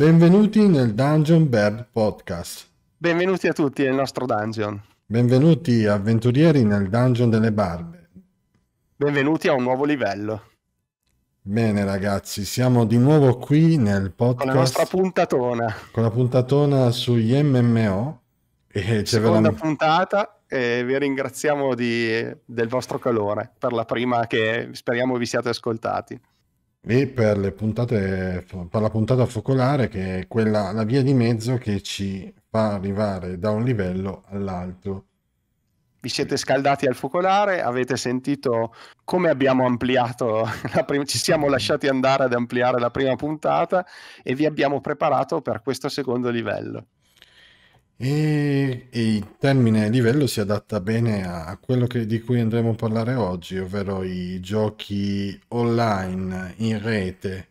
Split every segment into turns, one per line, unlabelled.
Benvenuti nel Dungeon Bird Podcast.
Benvenuti a tutti nel nostro dungeon.
Benvenuti avventurieri nel Dungeon delle Barbe.
Benvenuti a un nuovo livello.
Bene ragazzi, siamo di nuovo qui nel podcast. Con la nostra
puntatona.
Con la puntatona sugli MMO. E c'è Seconda veramente...
puntata e vi ringraziamo di, del vostro calore per la prima che speriamo vi siate ascoltati
e per le puntate per la puntata focolare che è quella la via di mezzo che ci fa arrivare da un livello all'altro
vi siete scaldati al focolare, avete sentito come abbiamo ampliato, prima, ci siamo lasciati andare ad ampliare la prima puntata e vi abbiamo preparato per questo secondo livello.
E, e, il termine livello si adatta bene a quello che, di cui andremo a parlare oggi, ovvero i giochi online, in rete,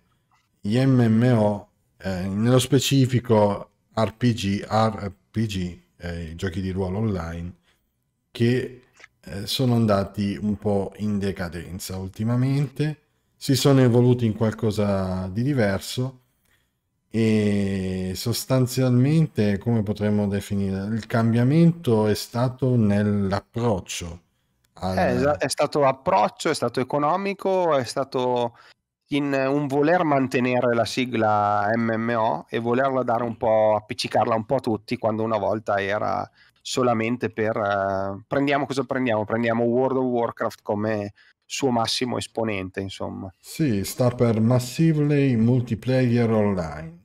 gli MMO, eh, nello specifico RPG, RPG, eh, i giochi di ruolo online, che eh, sono andati un po' in decadenza ultimamente, si sono evoluti in qualcosa di diverso e sostanzialmente come potremmo definire il cambiamento è stato nell'approccio al... è, eh,
è stato approccio è stato economico è stato in un voler mantenere la sigla MMO e volerla dare un po' appiccicarla un po' a tutti quando una volta era solamente per eh, prendiamo cosa prendiamo prendiamo World of Warcraft come suo massimo esponente, insomma.
Sì, sta per Massively Multiplayer Online.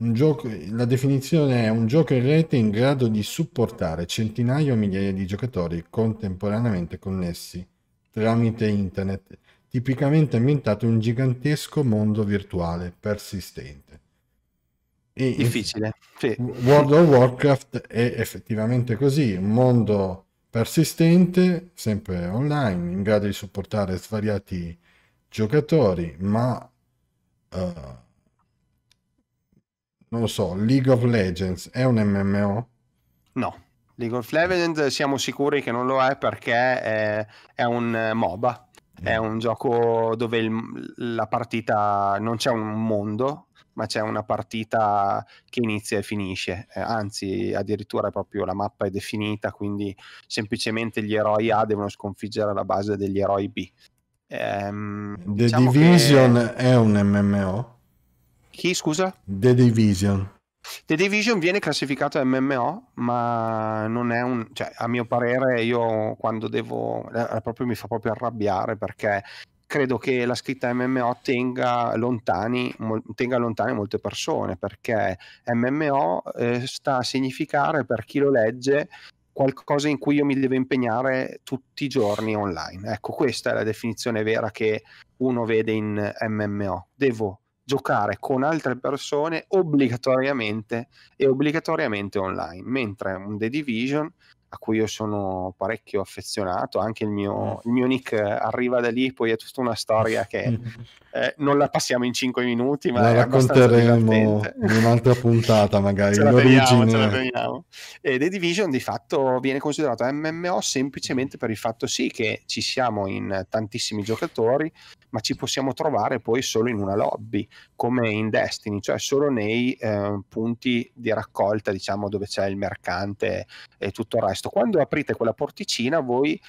Gioco, la definizione è un gioco in rete in grado di supportare centinaia o migliaia di giocatori contemporaneamente connessi tramite internet, tipicamente ambientato in un gigantesco mondo virtuale persistente.
E Difficile. Sì. World
of Warcraft è effettivamente così, un mondo persistente, sempre online, in grado di supportare svariati giocatori, ma... Uh, non lo so, League of Legends è un MMO?
No, League of Legends siamo sicuri che non lo è perché è, è un eh, MOBA, mm. è un gioco dove il, la partita non c'è un mondo, ma c'è una partita che inizia e finisce, eh, anzi addirittura proprio la mappa è definita, quindi semplicemente gli eroi A devono sconfiggere la base degli eroi B. Ehm, The diciamo Division
che... è un MMO?
Chi, scusa? The Division. The Division viene classificato MMO, ma non è un... Cioè, a mio parere, io quando devo... Eh, eh proprio, mi fa proprio arrabbiare perché credo che la scritta MMO tenga lontani, mol, tenga lontane molte persone, perché MMO eh, sta a significare per chi lo legge qualcosa in cui io mi devo impegnare tutti i giorni online. Ecco, questa è la definizione vera che uno vede in MMO. Devo giocare con altre persone obbligatoriamente e obbligatoriamente online, mentre un The Division a cui io sono parecchio affezionato, anche il mio, mm. il mio nick arriva da lì, poi è tutta una storia che mm. eh, non la passiamo in 5 minuti, ma la racconteremo in un'altra
puntata magari. ce, la la teniamo.
E The Division di fatto viene considerato MMO semplicemente per il fatto sì che ci siamo in tantissimi giocatori, ma ci possiamo trovare poi solo in una lobby, come in Destiny, cioè solo nei eh, punti di raccolta, diciamo, dove c'è il mercante e tutto il resto. Quando aprite quella porticina, voi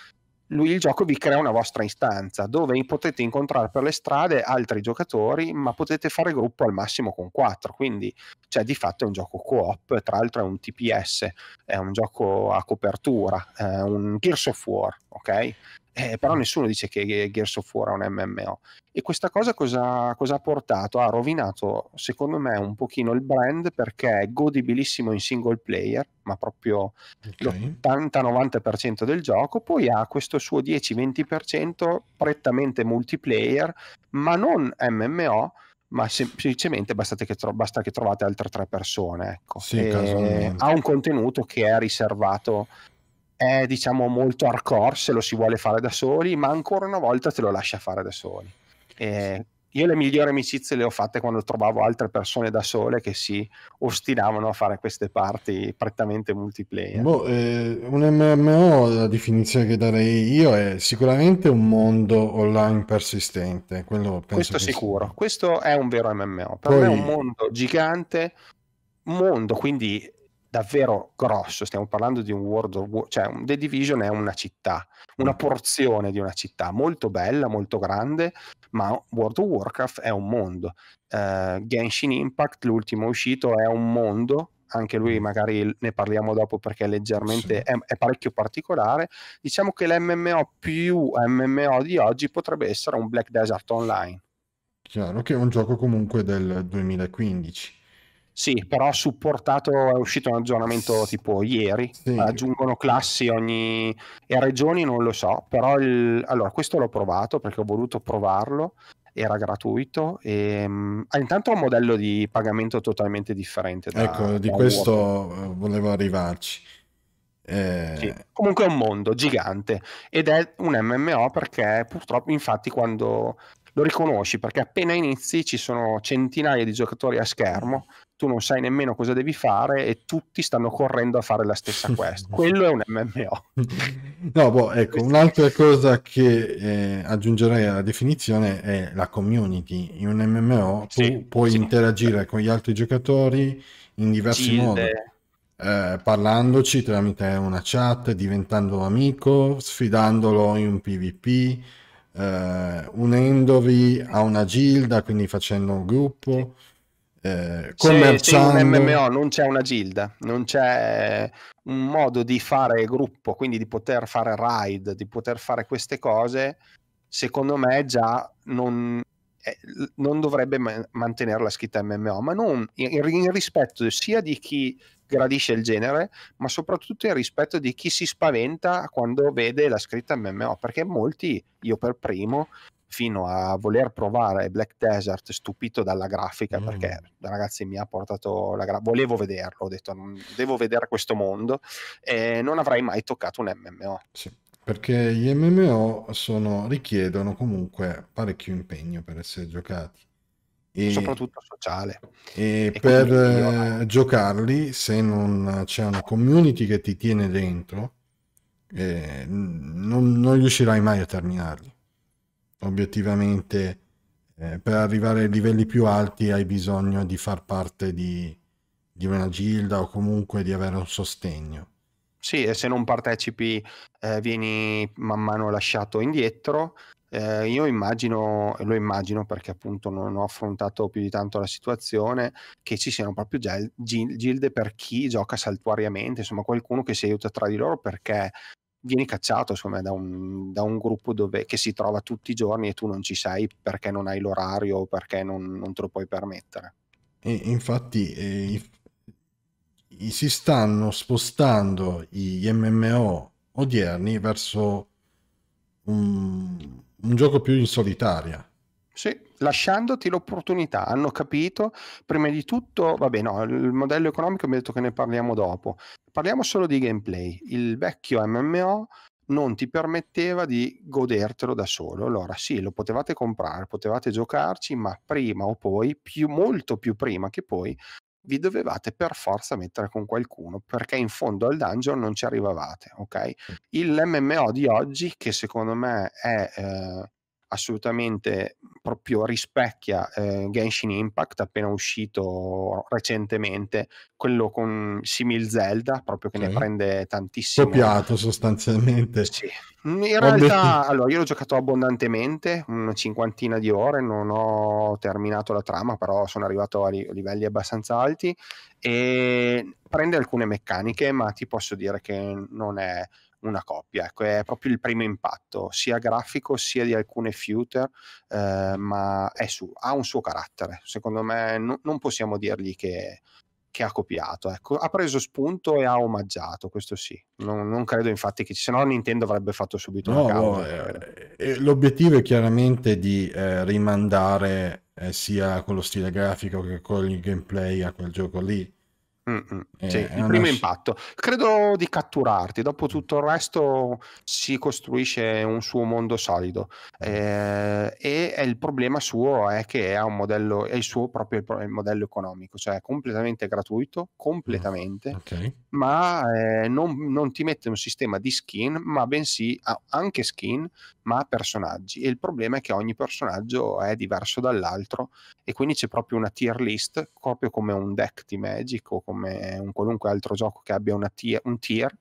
lui, il gioco vi crea una vostra istanza dove potete incontrare per le strade altri giocatori, ma potete fare gruppo al massimo con quattro. Quindi, cioè, di fatto è un gioco co-op. Tra l'altro, è un TPS, è un gioco a copertura, è eh, un Gears of War, ok? Eh, però nessuno dice che Gears of War è un MMO. E questa cosa cosa, cosa ha portato? Ha rovinato, secondo me, un pochino il brand perché è godibilissimo in single player, ma proprio okay. l'80-90% del gioco, poi ha questo suo 10-20% prettamente multiplayer, ma non MMO, ma semplicemente che tro- basta che, trovate altre tre persone. Ecco. Sì, ha un contenuto che è riservato è diciamo molto hardcore se lo si vuole fare da soli, ma ancora una volta te lo lascia fare da soli. E io le migliori amicizie le ho fatte quando trovavo altre persone da sole che si ostinavano a fare queste parti prettamente multiplayer.
Boh, eh, un MMO, la definizione che darei io è sicuramente un mondo online persistente. questo è sicuro, sia.
questo è un vero MMO. Per Poi... me è un mondo gigante, mondo quindi davvero grosso, stiamo parlando di un World of War, cioè The Division è una città, una mm. porzione di una città molto bella, molto grande, ma World of Warcraft è un mondo. Uh, Genshin Impact, l'ultimo uscito, è un mondo, anche lui mm. magari ne parliamo dopo perché è leggermente, sì. è, è, parecchio particolare, diciamo che l'MMO più MMO di oggi potrebbe essere un Black Desert Online. Chiaro che è un gioco comunque del 2015. Sì, però supportato è uscito un aggiornamento tipo ieri, sì. aggiungono classi ogni... e regioni non lo so, però il... allora questo l'ho provato perché ho voluto provarlo, era gratuito e ehm, ha ah, intanto un modello di pagamento totalmente differente. Da, ecco, di questo
Warcraft. Eh, volevo arrivarci.
Eh... Sì. Comunque è un mondo gigante ed è un MMO perché purtroppo infatti quando lo riconosci perché appena inizi ci sono centinaia di giocatori a schermo tu non sai nemmeno cosa devi fare e tutti stanno correndo a fare la stessa quest. Quello è un MMO.
No, boh, ecco, un'altra cosa che eh, aggiungerei alla definizione è la community. In un MMO tu sì, puoi sì. interagire con gli altri giocatori in diversi Gilde. modi. Eh, parlandoci tramite una chat, diventando amico, sfidandolo in un PvP, eh, unendovi a una gilda, quindi facendo un gruppo. Sì eh, commercianti. in un MMO
non c'è una gilda, non c'è un modo di fare gruppo, quindi di poter fare raid, di poter fare queste cose, secondo me già non, eh, non dovrebbe ma- mantenere la scritta MMO, ma non in, in rispetto sia di chi gradisce il genere, ma soprattutto in rispetto di chi si spaventa quando vede la scritta MMO, perché molti, io per primo, fino a voler provare Black Desert stupito dalla grafica mm. perché ragazzi mi ha portato la grafica volevo vederlo ho detto devo vedere questo mondo e non avrei mai toccato un MMO sì,
perché gli MMO sono, richiedono comunque parecchio impegno per essere giocati
e, soprattutto
sociale e, e per io... Eh, giocarli se non c'è una community che ti tiene dentro eh, non, non riuscirai mai a terminarli obiettivamente eh, per arrivare ai livelli più alti hai bisogno di far parte di, di una gilda o comunque di avere un sostegno.
Sì, e se non partecipi eh, vieni man mano lasciato indietro. Eh, io immagino, lo immagino perché appunto non ho affrontato più di tanto la situazione, che ci siano proprio gilde per chi gioca saltuariamente, insomma qualcuno che si aiuta tra di loro perché vieni cacciato me, da, un, da un, gruppo dove, che si trova tutti i giorni e tu non ci sei perché non hai l'orario o perché non, non, te lo puoi permettere.
E, infatti eh, i, si stanno spostando gli MMO odierni verso un, un gioco più in solitaria.
Sì lasciandoti l'opportunità. Hanno capito, prima di tutto, vabbè no, il modello economico mi ha detto che ne parliamo dopo. Parliamo solo di gameplay. Il vecchio MMO non ti permetteva di godertelo da solo. Allora sì, lo potevate comprare, potevate giocarci, ma prima o poi, più, molto più prima che poi, vi dovevate per forza mettere con qualcuno perché in fondo al dungeon non ci arrivavate, ok? Il MMO di oggi, che secondo me è... Eh, assolutamente mhmm, proprio rispecchia eh, Genshin Impact appena uscito recentemente, quello con Simil Zelda, proprio che okay. ne prende tantissimo. Copiato
sostanzialmente. Sì.
Mhmm, in realtà, allora, io l'ho giocato abbondantemente, una cinquantina di ore, non ho terminato la trama, però sono arrivato a livelli abbastanza alti e prende alcune meccaniche, ma ti posso dire che non è una coppia. Ecco, è proprio il primo impatto, sia grafico sia di alcune future, eh, ma su, ha un suo carattere. Secondo me no, non possiamo dirgli che, che ha copiato. Ecco. Ha preso spunto e ha omaggiato, questo sì. Non, non credo infatti che se no Nintendo avrebbe fatto subito no, no eh. Eh, eh,
l'obiettivo è chiaramente di eh, rimandare eh, sia con lo stile grafico che con il gameplay a quel gioco lì. Mm, mm. Eh, sì, il primo una...
impatto. Credo di catturarti, dopo tutto il resto si costruisce un suo mondo solido eh, e, il problema suo è che ha un modello, è il suo proprio il modello economico, cioè completamente gratuito, completamente, okay. ma eh, non, non, ti mette un sistema di skin, ma bensì anche skin, ma personaggi. E il problema è che ogni personaggio è diverso dall'altro e quindi c'è proprio una tier list, proprio come un deck di Magic o come come un qualunque altro gioco che abbia tier, un tier.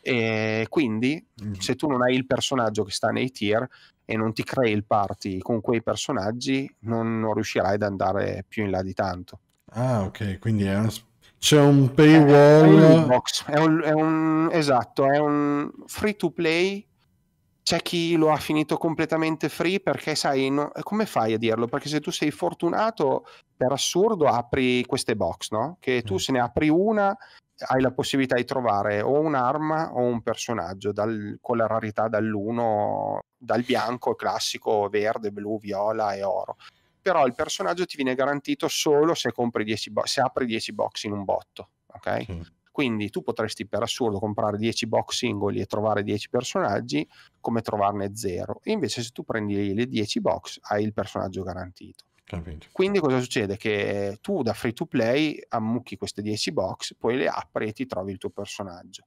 E quindi mm-hmm. se tu non hai il personaggio che sta nei tier e non ti crei il party con quei personaggi, non, non riuscirai ad andare più in là di tanto.
Ah, ok, quindi è una c'è un paywall.
È un, è un, esatto, è un free to play c'è chi lo ha finito completamente free perché sai, no, come fai a dirlo? Perché se tu sei fortunato, per assurdo apri queste box, no? Che tu mm. se ne apri una hai la possibilità di trovare o un'arma o un personaggio dal, con la rarità dall'uno, dal bianco classico, verde, blu, viola e oro. Però il personaggio ti viene garantito solo se, 10 bo- se apri 10 box in un botto. ok? Mm. Quindi tu potresti per assurdo comprare 10 box singoli e trovare 10 personaggi come trovarne 0. Invece se tu prendi le 10 box hai il personaggio garantito. Capito. Quindi cosa succede? Che tu da free to play ammucchi queste 10 box, poi le apri e ti trovi il tuo personaggio.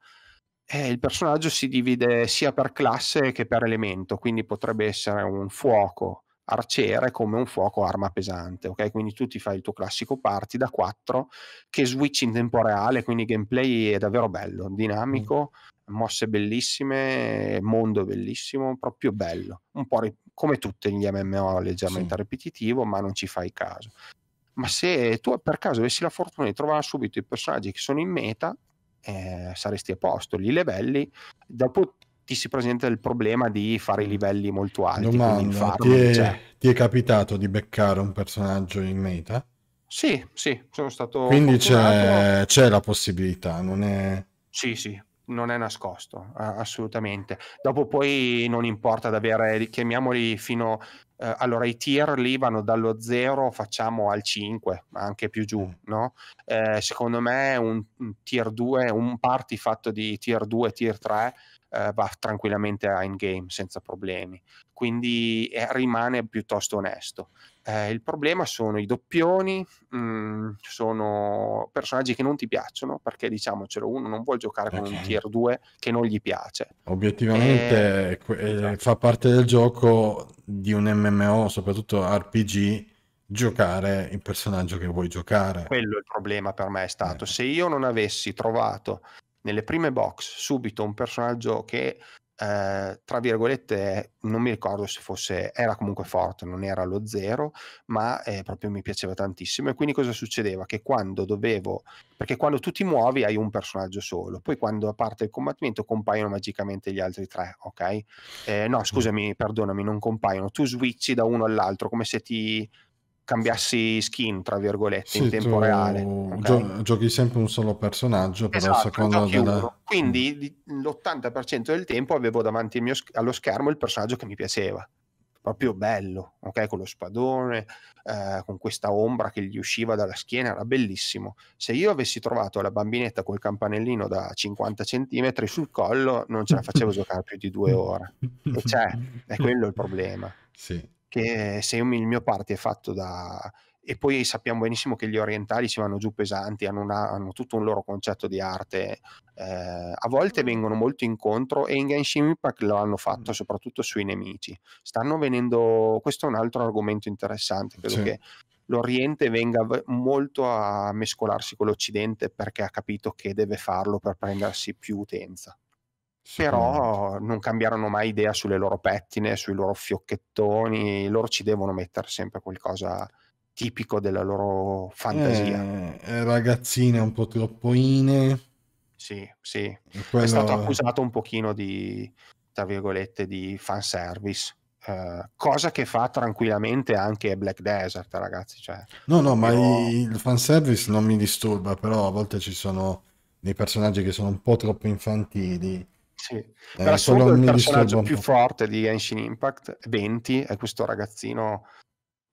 Eh, il personaggio si divide sia per classe che per elemento, quindi potrebbe essere un fuoco, arciere come un fuoco arma pesante, ok? Quindi tu ti fai il tuo classico party da 4 che switch in tempo reale, quindi gameplay è davvero bello, dinamico, mm. mosse bellissime, mondo bellissimo, proprio bello. Un po' ri- come tutti gli MMO leggermente sì. ripetitivo, ma non ci fai caso. Ma se tu per caso avessi la fortuna di trovare subito i personaggi che sono in meta, eh, saresti a posto. Gli livelli, dopo ti si presenta il problema di fare i livelli molto alti. Domanda, infarno, ti, è, cioè.
ti, è, capitato di beccare un personaggio in meta?
Sì, sì, sono stato... Quindi c'è,
c'è, la possibilità, non è...
Sì, sì, non è nascosto, assolutamente. Dopo poi non importa ad avere, chiamiamoli fino... Eh, allora i tier lì vanno dallo 0, facciamo al 5, anche più giù, mm. no? Eh, secondo me un, un tier 2, un party fatto di tier 2, tier 3 eh, va tranquillamente a in-game senza problemi, quindi eh, rimane piuttosto onesto. Eh, il problema sono i doppioni, mh, mm, sono personaggi che non ti piacciono perché diciamocelo, uno non vuole giocare okay. con un tier 2 che non gli piace.
Obiettivamente eh, e... Eh, esatto. fa parte del gioco di un MMO, soprattutto RPG, giocare il personaggio che vuoi
giocare. Quello è il problema per me è stato. Eh. Se io non avessi trovato nelle prime box subito un personaggio che eh, tra virgolette non mi ricordo se fosse era comunque forte non era lo zero ma eh, proprio mi piaceva tantissimo e quindi cosa succedeva che quando dovevo perché quando tu ti muovi hai un personaggio solo poi quando parte il combattimento compaiono magicamente gli altri tre ok eh, no scusami perdonami non compaiono tu switchi da uno all'altro come se ti cambiassi skin, tra virgolette, sì, in tempo reale. Okay? Gio-
giochi sempre un solo personaggio, però esatto, secondo della... Mm.
Quindi l'80% del tempo avevo davanti mio, allo schermo il personaggio che mi piaceva. Proprio bello, ok? Con lo spadone, eh, con questa ombra che gli usciva dalla schiena, era bellissimo. Se io avessi trovato la bambinetta col campanellino da 50 cm sul collo, non ce la facevo giocare più di due ore. E c'è, cioè, è quello il problema. Sì che se il mio party è fatto da... e poi sappiamo benissimo che gli orientali si vanno giù pesanti, hanno, una, hanno tutto un loro concetto di arte, eh, a volte vengono molto incontro e in Genshin Impact lo hanno fatto soprattutto sui nemici. Stanno venendo, questo è un altro argomento interessante, credo sì. che l'Oriente venga molto a mescolarsi con l'Occidente perché ha capito che deve farlo per prendersi più utenza però non cambiarono mai idea sulle loro pettine, sui loro fiocchettoni, loro ci devono mettere sempre qualcosa tipico della loro fantasia.
Eh, eh ragazzine un po' troppo ine.
Sì, sì. Quello... È stato accusato un pochino di, tra virgolette, di fanservice. Uh, cosa che fa tranquillamente anche Black Desert, ragazzi. Cioè,
no, no, ma il fanservice non mi disturba, però a volte ci sono dei personaggi che sono un po' troppo infantili
sì. Eh, per assurdo il personaggio più forte di Genshin Impact, 20, è questo ragazzino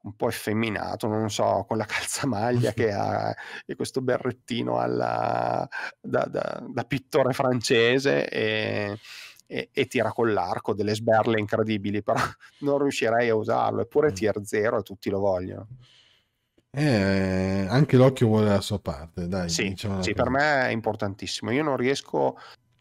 un po' effeminato, non so, con la calzamaglia che ha e questo berrettino alla, da, da, da, pittore francese e, e, e, tira con l'arco delle sberle incredibili, però non riuscirei a usarlo, eppure mm. tier 0 e tutti lo vogliono.
Eh, anche l'occhio vuole la sua parte,
dai. Sì, diciamo sì per me è importantissimo. Io non riesco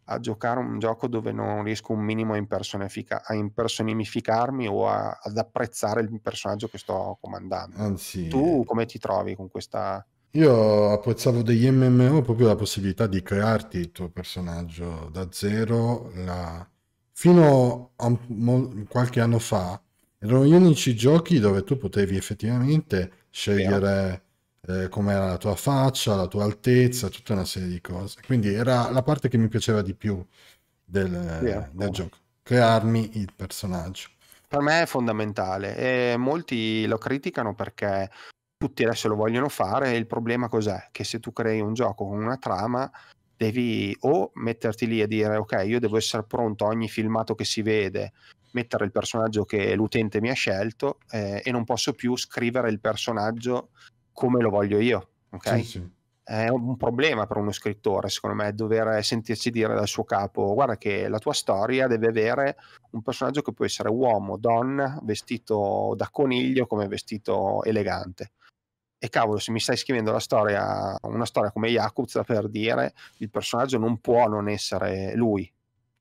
a giocare un gioco dove non riesco un minimo a, impersonifica- a impersonificarmi o a, ad apprezzare il personaggio che sto comandando. Anzi, tu come ti trovi con questa...
Io apprezzavo degli MMO proprio la possibilità di crearti il tuo personaggio da zero, la... fino a mo- qualche anno fa erano gli unici giochi dove tu potevi effettivamente scegliere eh, com'era la tua faccia, la tua altezza, tutta una serie di cose. Quindi era la parte che mi piaceva di più del, yeah. del gioco, crearmi il personaggio.
Per me è fondamentale e molti lo criticano perché tutti adesso lo vogliono fare e il problema cos'è? Che se tu crei un gioco con una trama devi o metterti lì a dire ok io devo essere pronto a ogni filmato che si vede mettere il personaggio che l'utente mi ha scelto eh, e non posso più scrivere il personaggio come lo voglio io. Ok. Sì, sì. È un problema per uno scrittore, secondo me, dover eh, sentirsi dire dal suo capo: guarda, che la tua storia deve avere un personaggio che può essere uomo, donna, vestito da coniglio come vestito elegante. E cavolo, se mi stai scrivendo la storia, una storia come Jacobs, per dire, il personaggio non può non essere lui.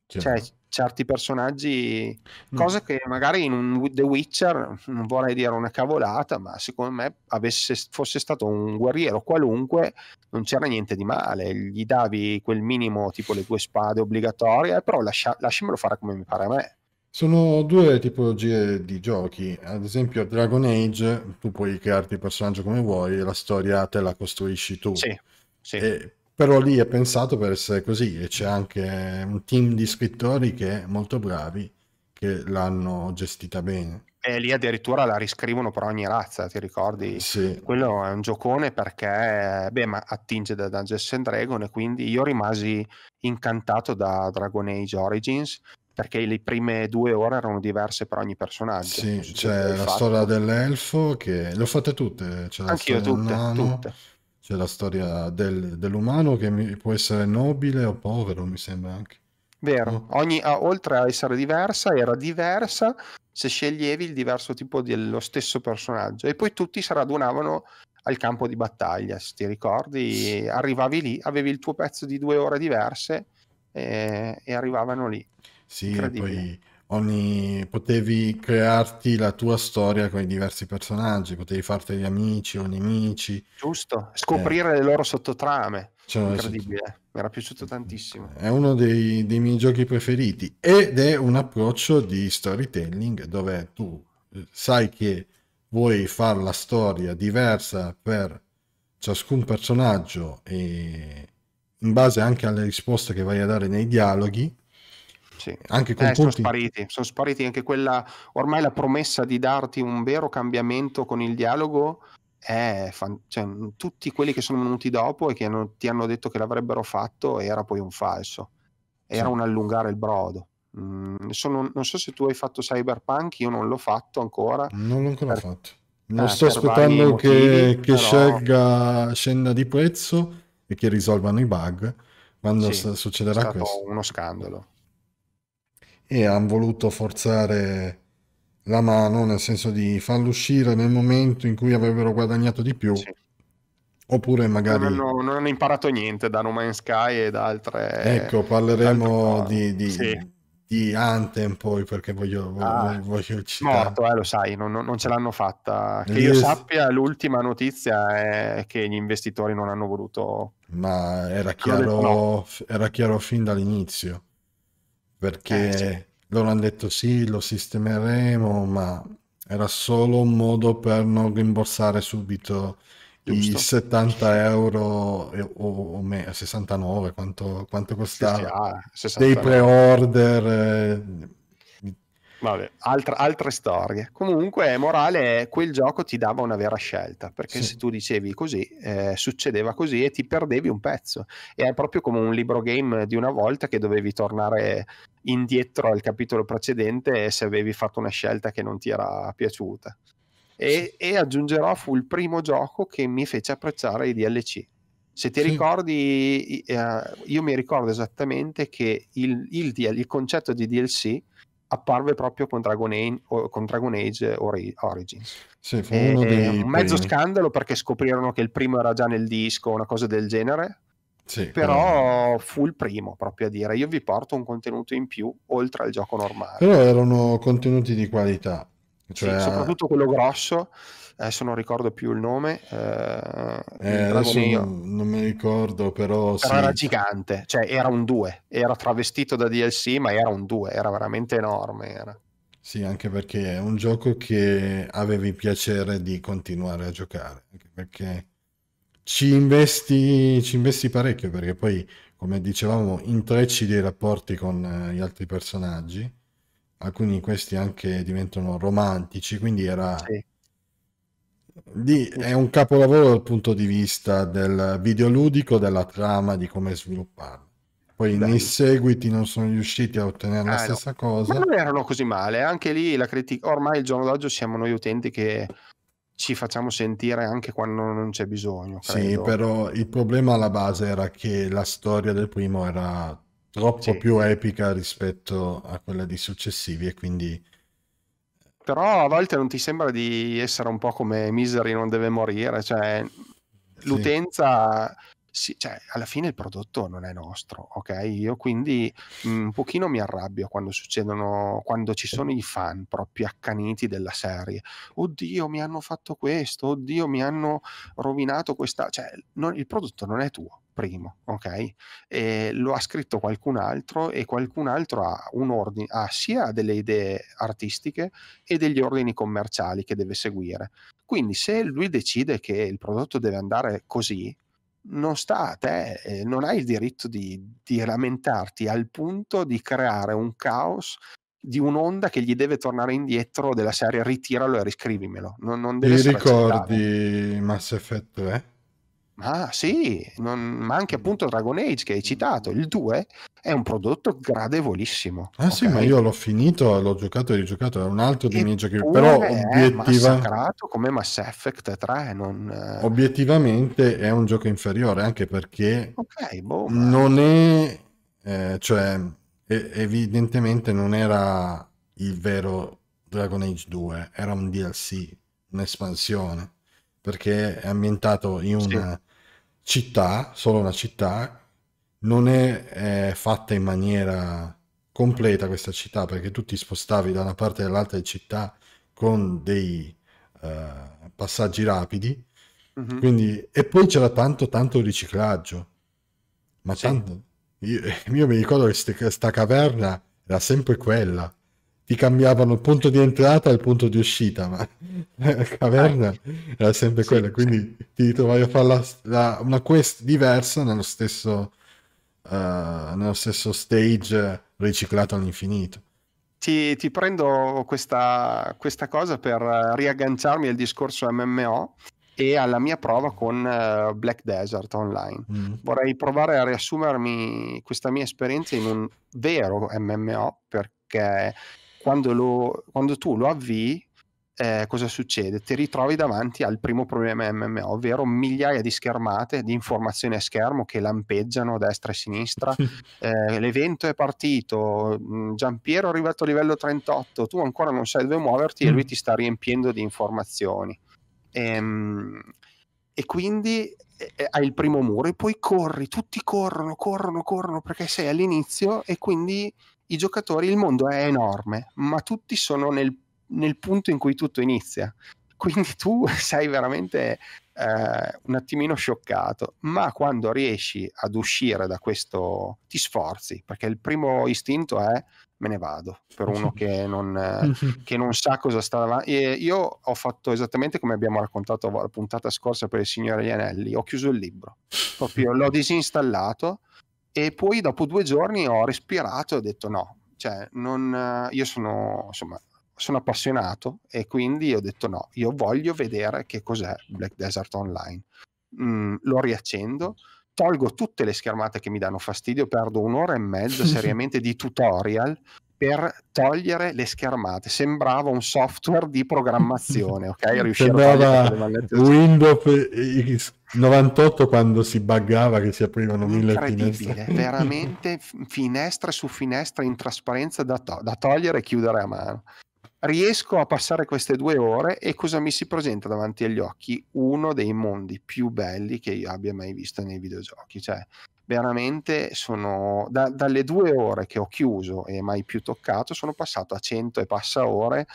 Certo. Cioè, certi personaggi, mm. cosa mm. che magari in un The Witcher non vorrei dire una cavolata, ma secondo me avesse, fosse stato un guerriero qualunque, non c'era niente di male, gli davi quel minimo tipo le due spade obbligatorie, però lascia, lasciamelo fare come mi pare a me.
Sono due tipologie di giochi, ad esempio Dragon Age, tu puoi crearti il personaggio come vuoi, la storia te la costruisci tu. Sì, sì. E però lì è pensato per essere così e c'è anche un team di scrittori che è molto bravi che l'hanno gestita bene
e lì addirittura la riscrivono per ogni razza, ti ricordi? Sì. Quello è un giocone perché beh, ma attinge da Dungeons and Dragons e quindi io rimasi incantato da Dragon Age Origins perché le prime due ore erano diverse per ogni personaggio. Sì, cioè, c'è la fatto. storia
dell'elfo che le ho fatte tutte. C'è Anch'io tutte, tutte. C'è la storia del, dell'umano che mi, può essere nobile o povero, mi sembra anche.
Vero, no? Oh. Ogni, oltre a essere diversa, era diversa se sceglievi il diverso tipo dello stesso personaggio. E poi tutti si radunavano al campo di battaglia, se ti ricordi, arrivavi lì, avevi il tuo pezzo di due ore diverse e, eh, e arrivavano lì.
Sì, e poi ogni... potevi crearti la tua storia con i diversi personaggi, potevi farti gli amici o nemici. Giusto, scoprire
eh. le loro sottotrame. Cioè, Incredibile, eh. mi era piaciuto tantissimo.
È uno dei, dei miei giochi preferiti ed è un approccio di storytelling dove tu eh, sai che vuoi fare la storia diversa per ciascun personaggio e in base anche alle risposte che vai a dare nei dialoghi
sì. Anche con eh, sono spariti, sono spariti anche quella, ormai la promessa di darti un vero cambiamento con il dialogo è fan... cioè, tutti quelli che sono venuti dopo e che hanno, ti hanno detto che l'avrebbero fatto era poi un falso, era sì. un allungare il brodo. Mm, sono, non so se tu hai fatto Cyberpunk, io non l'ho fatto ancora. Non l'ho ancora per... fatto. Eh, non eh, sto aspettando motivi, che, però...
scelga, scenda di prezzo e che risolvano i bug quando sì, succederà È stato questo.
uno scandalo
e hanno voluto forzare la mano, nel senso di farlo uscire nel momento in cui avrebbero guadagnato di più. Sì. Oppure magari... Non
hanno, non hanno, imparato niente da No Man's Sky e da altre... Ecco,
parleremo di, di, sì. di, Anthem poi perché voglio, ah, voglio citare... Morto,
eh, lo sai, non, non, ce l'hanno fatta. Che io sappia, l'ultima notizia è che gli investitori non hanno voluto...
Ma era chiaro, no. era chiaro fin dall'inizio perché eh, sì. loro hanno detto sì, lo sistemeremo, ma era solo un modo per non rimborsare subito Giusto. i 70 euro e, eh, o, o me, 69, quanto, quanto costava, sì, sì, ah, dei pre-order. Eh,
Vabbè, altre, altre storie. Comunque, morale è quel gioco ti dava una vera scelta, perché sì. se tu dicevi così, eh, succedeva così e ti perdevi un pezzo. E è proprio come un libro game di una volta che dovevi tornare indietro al capitolo precedente se avevi fatto una scelta che non ti era piaciuta. E, e aggiungerò, fu il primo gioco che mi fece apprezzare i DLC. Se ti sì. ricordi, eh, io mi ricordo esattamente che il, il, il concetto di DLC apparve proprio con Dragon Age, con Dragon Age Origins.
Sì, eh, eh, un mezzo primi.
scandalo perché scoprirono che il primo era già nel disco, una cosa del genere. Sì, però come... Eh. fu il primo proprio a dire io vi porto un contenuto in più oltre al gioco normale.
Però erano contenuti di qualità.
Cioè... Sì, soprattutto quello grosso adesso eh, non ricordo più il nome eh, eh, adesso non,
non mi ricordo però, però sì. era
gigante cioè era un 2 era travestito da DLC ma era un 2 era veramente enorme era.
sì anche perché è un gioco che avevi piacere di continuare a giocare perché ci investi, ci investi parecchio perché poi come dicevamo intrecci dei rapporti con eh, gli altri personaggi alcuni di questi anche diventano romantici quindi era sì Lì è un capolavoro dal punto di vista del videoludico, della trama, di come svilupparlo. Poi Dai. nei seguiti non sono riusciti a ottenere ah, la stessa no. cosa. Ma non
erano così male, anche lì la critica. Ormai il giorno d'oggi siamo noi utenti che ci facciamo sentire anche quando non c'è bisogno. Credo. Sì, però
il problema alla base era che la storia del primo era troppo sì. più epica rispetto a quella di successivi e quindi
però a volte non ti sembra di essere un po' come Misery non deve morire, cioè sì. l'utenza... Sì, cioè, alla fine il prodotto non è nostro, ok? Io quindi mh, mm, un pochino mi arrabbio quando succedono, quando ci sono i fan proprio accaniti della serie. Oddio, mi hanno fatto questo, oddio, mi hanno rovinato questa. Cioè, non, il prodotto non è tuo, primo, ok? E lo ha scritto qualcun altro e qualcun altro ha, un ordine, ha sia delle idee artistiche e degli ordini commerciali che deve seguire. Quindi se lui decide che il prodotto deve andare così, non sta a te, eh, non hai il diritto di, di lamentarti al punto di creare un caos di un'onda che gli deve tornare indietro della serie ritiralo e riscrivimelo. Non, non deve Ti ricordi
accettato. Mass Effect 2? Eh?
Ma ah, sì, non, ma anche appunto Dragon Age che hai citato, il 2 è un prodotto gradevolissimo.
Ah eh okay? sì, ma io l'ho finito, l'ho giocato e rigiocato, è un altro dei miei giochi, però obiettiva...
come Mass Effect 3, non... Eh,
Obiettivamente è un gioco inferiore anche perché okay, boh, ma... non è, eh, cioè evidentemente non era il vero Dragon Age 2, era un DLC, un'espansione perché è ambientato in una, città, solo una città, non è, è fatta in maniera completa questa città perché tu ti spostavi da una parte all'altra di città con dei uh, passaggi rapidi mm -hmm. quindi, e poi c'era tanto tanto riciclaggio ma sì. tanto io, io, mi ricordo che questa caverna era sempre quella ti cambiavano il punto di entrata e il punto di uscita, ma la caverna era sempre sì, quella, quindi ti ritrovavi a fare la, la, una quest diversa nello stesso, uh, nello stesso stage riciclato all'infinito.
Ti, ti prendo questa, questa, cosa per riagganciarmi al discorso MMO e alla mia prova con uh, Black Desert Online. Mm. Vorrei provare a riassumermi questa mia esperienza in un vero MMO perché quando, lo, quando tu lo avvii, eh, cosa succede? Ti ritrovi davanti al primo problema MMO, ovvero migliaia di schermate di informazioni a schermo che lampeggiano a destra e a sinistra. Eh, l'evento è partito, mm, Giampiero è arrivato a livello 38, tu ancora non sai dove muoverti e lui mm. ti sta riempiendo di informazioni. Ehm, e quindi eh, eh, hai il primo muro e poi corri, tutti corrono, corrono, corrono perché sei all'inizio e quindi i giocatori, il mondo è enorme, ma tutti sono nel, nel punto in cui tutto inizia. Quindi tu sei veramente eh, un attimino scioccato, ma quando riesci ad uscire da questo ti sforzi, perché il primo istinto è me ne vado per uno che non, che non sa cosa sta davanti. io ho fatto esattamente come abbiamo raccontato la puntata scorsa per il Signore Gli ho chiuso il libro, proprio l'ho disinstallato e poi dopo due giorni ho respirato e ho detto no, cioè non, io sono, insomma, sono appassionato e quindi ho detto no, io voglio vedere che cos'è Black Desert Online. Mm, lo riaccendo, tolgo tutte le schermate che mi danno fastidio, perdo un'ora e mezza seriamente di tutorial per togliere le schermate. Sembrava un software di programmazione, ok? Riuscire Sembrava a
Windows 98 quando si buggava che si aprivano mille finestre.
veramente finestre su finestre in trasparenza da, to- da togliere e chiudere a mano. Riesco a passare queste due ore e cosa mi si presenta davanti agli occhi? Uno dei mondi più belli che io abbia mai visto nei videogiochi. Cioè, veramente sono da, dalle due ore che ho chiuso e mai più toccato sono passato a cento e passa ore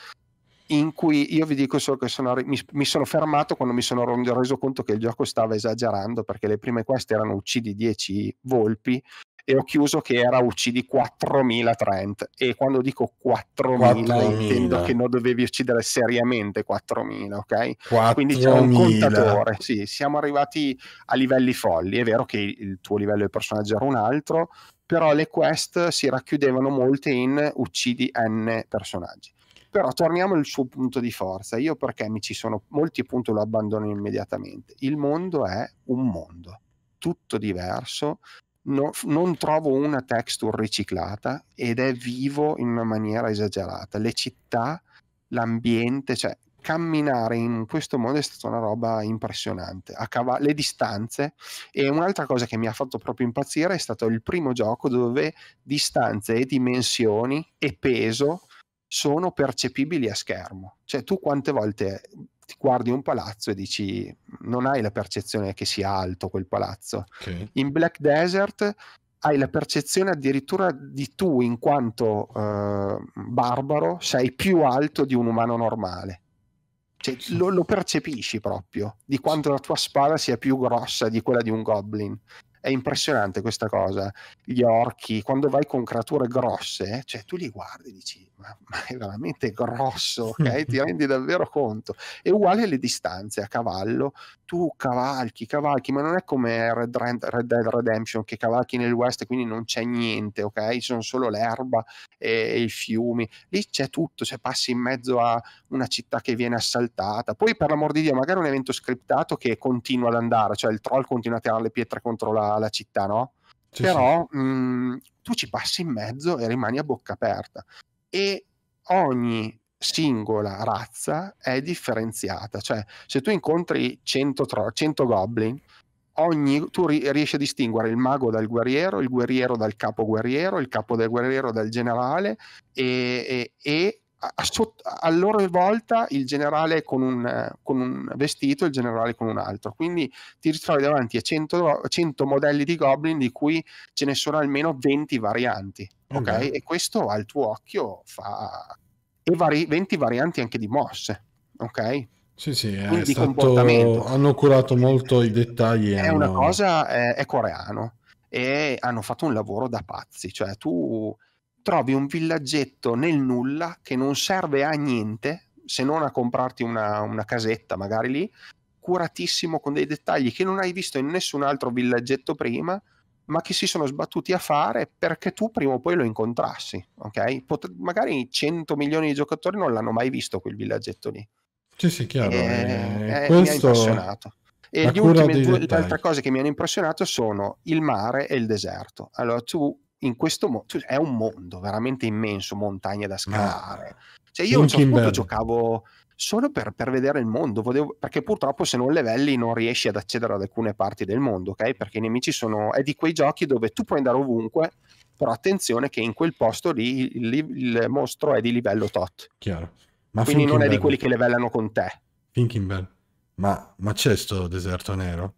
in cui io vi dico solo che sono, mi, mi, sono fermato quando mi sono reso conto che il gioco stava esagerando perché le prime queste erano uccidi 10 volpi e ho chiuso che era uccidi 4000 Trent e quando dico 4000, 4.000. intendo che non dovevi uccidere seriamente 4000 ok 4.000. quindi c'è un contatore sì, siamo arrivati a livelli folli è vero che il tuo livello di personaggio era un altro però le quest si racchiudevano molte in uccidi n personaggi però torniamo al suo punto di forza. Io perché mi ci sono molti punti lo abbandono immediatamente. Il mondo è un mondo, tutto diverso. No, non trovo una texture riciclata ed è vivo in una maniera esagerata. Le città, l'ambiente, cioè camminare in questo mondo è stata una roba impressionante, cava- le distanze e un'altra cosa che mi ha fatto proprio impazzire è stato il primo gioco dove distanze e dimensioni e peso sono percepibili a schermo. Cioè tu quante volte ti guardi un palazzo e dici non hai la percezione che sia alto quel palazzo. Okay. In Black Desert hai la percezione addirittura di tu in quanto eh, barbaro sei più alto di un umano normale. Cioè, lo, lo, percepisci proprio di quanto la tua spada sia più grossa di quella di un goblin è impressionante questa cosa. Gli orchi, quando vai con creature grosse, cioè tu li guardi e dici, ma, ma è veramente grosso, ok? Ti rendi davvero conto. È uguale alle distanze a cavallo. Tu cavalchi, cavalchi, ma non è come Red, Red, Red Dead Redemption che cavalchi nel West e quindi non c'è niente, ok? Ci sono solo l'erba e, e i fiumi. Lì c'è tutto, cioè passi in mezzo a una città che viene assaltata. Poi, per l'amor di Dio, magari un evento scriptato che continua ad andare, cioè il troll continua a tirare le pietre contro la la, città, no? Sì, Però sì. Mh, mhmm, tu ci passi in mezzo e rimani a bocca aperta. E ogni singola razza è differenziata, cioè se tu incontri 100, tro- 100 goblin, ogni, tu ri- riesci a distinguere il mago dal guerriero, il guerriero dal capo guerriero, il capo del guerriero dal generale e, e, e a, a, loro volta il generale con un, con un vestito e il generale con un altro. Quindi ti ritrovi davanti a 100, 100, modelli di Goblin di cui ce ne sono almeno 20 varianti. Mm-hmm. E questo al tuo occhio fa e vari, 20 varianti anche di mosse. Ok? Sì, sì, è stato, hanno
curato molto i dettagli. È hanno... una cosa,
è, è coreano e hanno fatto un lavoro da pazzi. Cioè, tu trovi un villaggetto nel nulla che non serve a niente se non a comprarti una, una casetta magari lì, curatissimo con dei dettagli che non hai visto in nessun altro villaggetto prima, ma che si sono sbattuti a fare perché tu prima o poi lo incontrassi. ok? Pot- magari 100 milioni di giocatori non l'hanno mai visto quel villaggetto lì.
Sì, sì, chiaro. E, eh, questo... Eh, mi ha impressionato.
E le ultime due, le altre cose che mi hanno impressionato sono il mare e il deserto. Allora, tu in questo mondo, cioè, è un mondo veramente immenso, montagne da scalare. Cioè io a un certo punto giocavo solo per, per, vedere il mondo, volevo, perché purtroppo se non levelli non riesci ad accedere ad alcune parti del mondo, ok? Perché i nemici sono... è di quei giochi dove tu puoi andare ovunque, però attenzione che in quel posto lì il, il mostro è di livello tot.
Chiaro. Ma Quindi non è Bell. di quelli che
levellano con te.
Thinking Bell. Ma, ma c'è sto deserto nero?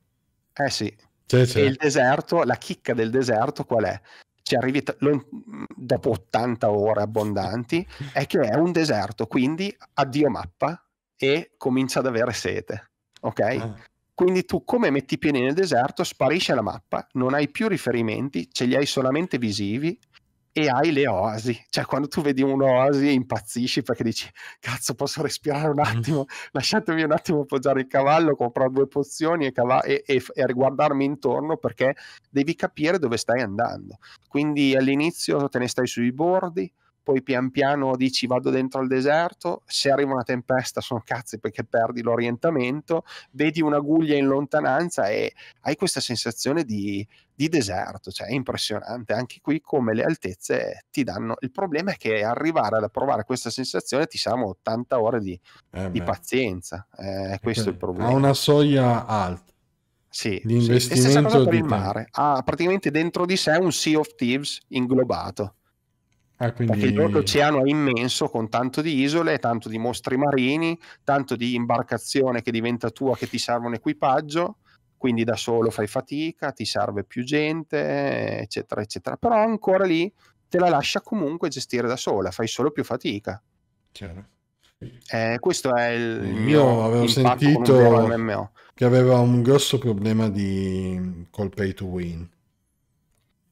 Eh sì. C'è, c'è. E il deserto, la chicca del deserto qual è? ci arrivi t- lo, dopo 80 ore abbondanti, è che è un deserto, quindi addio mappa e comincia ad avere sete. Ok? Ah. Quindi tu come metti i piedi nel deserto, sparisce la mappa, non hai più riferimenti, ce li hai solamente visivi e hai le oasi, cioè quando tu vedi un'oasi impazzisci perché dici cazzo posso respirare un mm. attimo, lasciatemi un attimo appoggiare il cavallo, comprare due pozioni e, cav- e, e, e guardarmi intorno perché devi capire dove stai andando. Quindi all'inizio te ne stai sui bordi, poi pian piano dici vado dentro al deserto, se arriva una tempesta sono cazzi perché perdi l'orientamento, vedi una guglia in lontananza e hai questa sensazione di, di deserto, cioè è impressionante anche qui come le altezze eh, ti danno. Il problema è che arrivare ad provare questa sensazione ti siamo 80 ore di, eh di pazienza, eh, questo è il problema. Ha una
soglia alta. Sì, l'investimento sì. per il mare.
Ha praticamente dentro di sé un Sea of Thieves inglobato.
Ah, quindi... Perché il nostro
oceano è immenso con tanto di isole, tanto di mostri marini, tanto di imbarcazione che diventa tua che ti serve un equipaggio quindi da solo fai fatica, ti serve più gente, eccetera, eccetera, però ancora lì te la lascia comunque gestire da sola, fai solo più fatica. Chiaro. Eh, questo è il, il mio avevo sentito
che aveva un grosso problema
di col pay to win.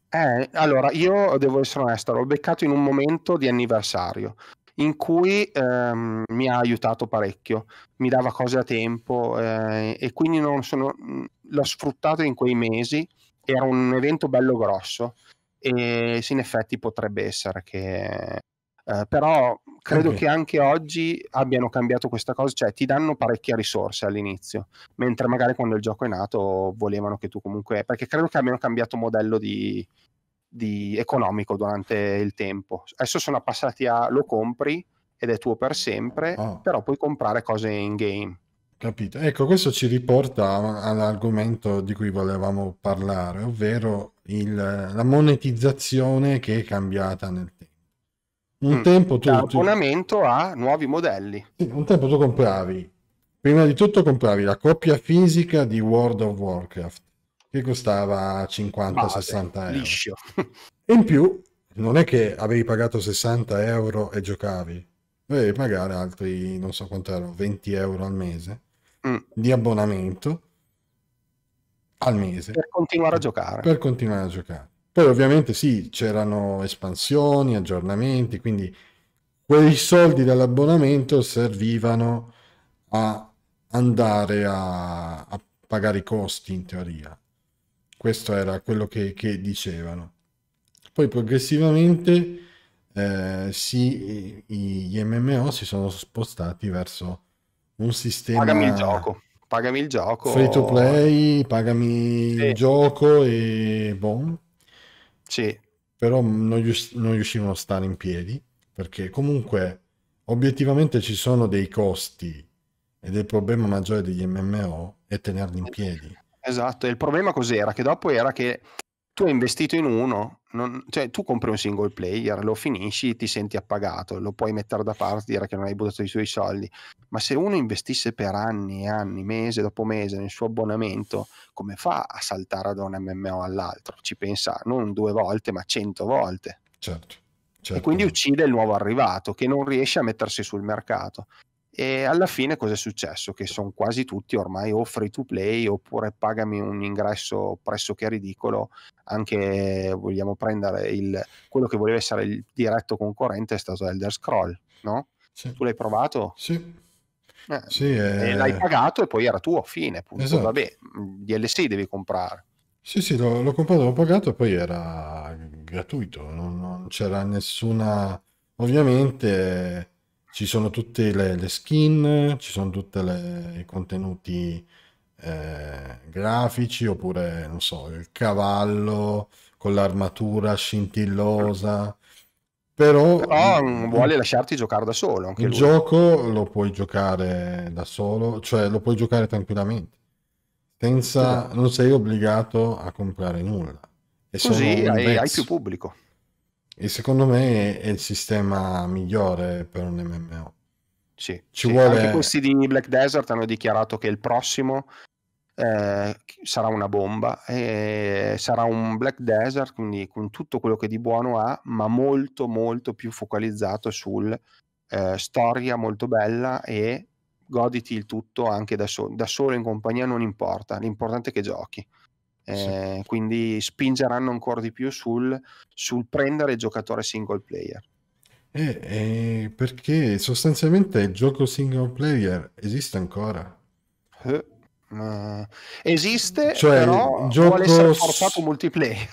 Eh, allora, io devo essere onesto, l'ho beccato in un momento di anniversario in cui ehm, mi ha aiutato parecchio, mi dava cose a tempo eh, e quindi non sono, l'ho sfruttato in quei mesi, era un evento bello grosso e sì, in effetti potrebbe essere che... Eh, però credo okay. che anche oggi abbiano cambiato questa cosa, cioè ti danno parecchie risorse all'inizio, mentre magari quando il gioco è nato volevano che tu comunque... perché credo che abbiano cambiato modello di, di economico durante il tempo. Adesso sono passati a lo compri ed è tuo per sempre, oh. però puoi comprare cose in game.
Capito. Ecco, questo ci riporta all'argomento di cui volevamo parlare, ovvero il, la monetizzazione che è cambiata
nel tempo. Un mm, tempo tu... L'abbonamento a nuovi modelli.
un tempo tu compravi, prima di tutto compravi la coppia fisica di World of Warcraft, che costava 50-60 euro. Liscio. in più, non è che avevi pagato 60 euro e giocavi, dovevi pagare altri, non so quanto erano, 20 euro al mese Mm. di abbonamento al mese. Per continuare a giocare. Per continuare a giocare. Poi ovviamente sì, c'erano espansioni, aggiornamenti, quindi quei soldi dell'abbonamento servivano a andare a, a pagare i costi in teoria. Questo era quello che, che dicevano. Poi progressivamente eh, si, i, gli MMO si sono spostati verso un sistema... Pagami il gioco.
Pagami il gioco. Free to play,
pagami sì. il gioco e boom. Sì. Però non, rius- non riuscivano a stare in piedi perché comunque obiettivamente ci sono dei costi ed è il problema maggiore degli MMO è tenerli in piedi.
Esatto, e il problema cos'era? Che dopo era che tu hai investito in uno, non, cioè, tu compri un single player, lo finisci, ti senti appagato, lo puoi mettere da parte, dire che non hai buttato i suoi soldi, ma se uno investisse per anni e anni, mese dopo mese nel suo abbonamento, come fa a saltare da un MMO all'altro? Ci pensa non due volte, ma cento volte. Certo. certo. E quindi certo. uccide il nuovo arrivato che non riesce a mettersi sul mercato. E alla fine cosa è successo? Che sono quasi tutti ormai o free to play oppure pagami un ingresso pressoché ridicolo, anche vogliamo prendere il, quello che voleva essere il diretto concorrente è stato Elder Scroll, no? Sì. Tu l'hai provato? Sì. Eh,
sì eh... l'hai
pagato e poi era tuo, fine, punto. Esatto. Vabbè, DLC mhmm, devi comprare.
Sì, sì, l'ho, l'ho comprato, l'ho pagato e poi era gratuito, non, non c'era nessuna... Ovviamente ci sono tutte le, le skin, ci sono tutti i contenuti eh, grafici, oppure, non so, il cavallo con l'armatura scintillosa. Però,
Però in, vuole lasciarti giocare da solo. il lui.
gioco lo puoi giocare da solo, cioè lo puoi giocare tranquillamente. Senza, non sei obbligato a comprare nulla.
E Così hai, hai più pubblico.
E secondo me è il sistema migliore per un MMO. Sì, Ci sì. Vuole... anche questi
di Black Desert hanno dichiarato che il prossimo eh, sarà una bomba e sarà un Black Desert, quindi con tutto quello che di buono ha, ma molto molto più focalizzato sul eh, storia molto bella e goditi il tutto anche da, so- da solo in compagnia, non importa, l'importante è che giochi eh, sì. quindi spingeranno ancora di più sul, sul prendere il giocatore single player.
Eh, eh, perché sostanzialmente il gioco single player esiste ancora. Uh,
esiste, cioè, però gioco... vuole essere portato multiplayer.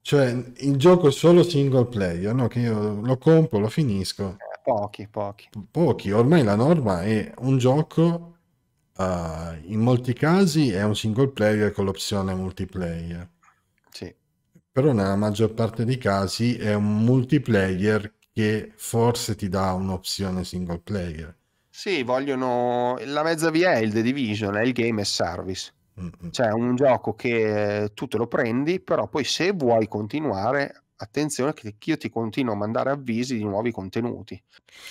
Cioè, il gioco solo single player, no? Che io lo compro, lo finisco. Eh, pochi, pochi. Pochi, ormai la norma è un gioco Uh, in molti casi è un single player con l'opzione multiplayer. Sì. Però nella maggior parte dei casi è un multiplayer che forse ti dà un'opzione single player.
Sì, vogliono la mezza via è il The Division, è il game as service. Mm-hmm. Cioè un gioco che eh, tu te lo prendi, però poi se vuoi continuare attenzione che io ti continuo a mandare avvisi di nuovi contenuti.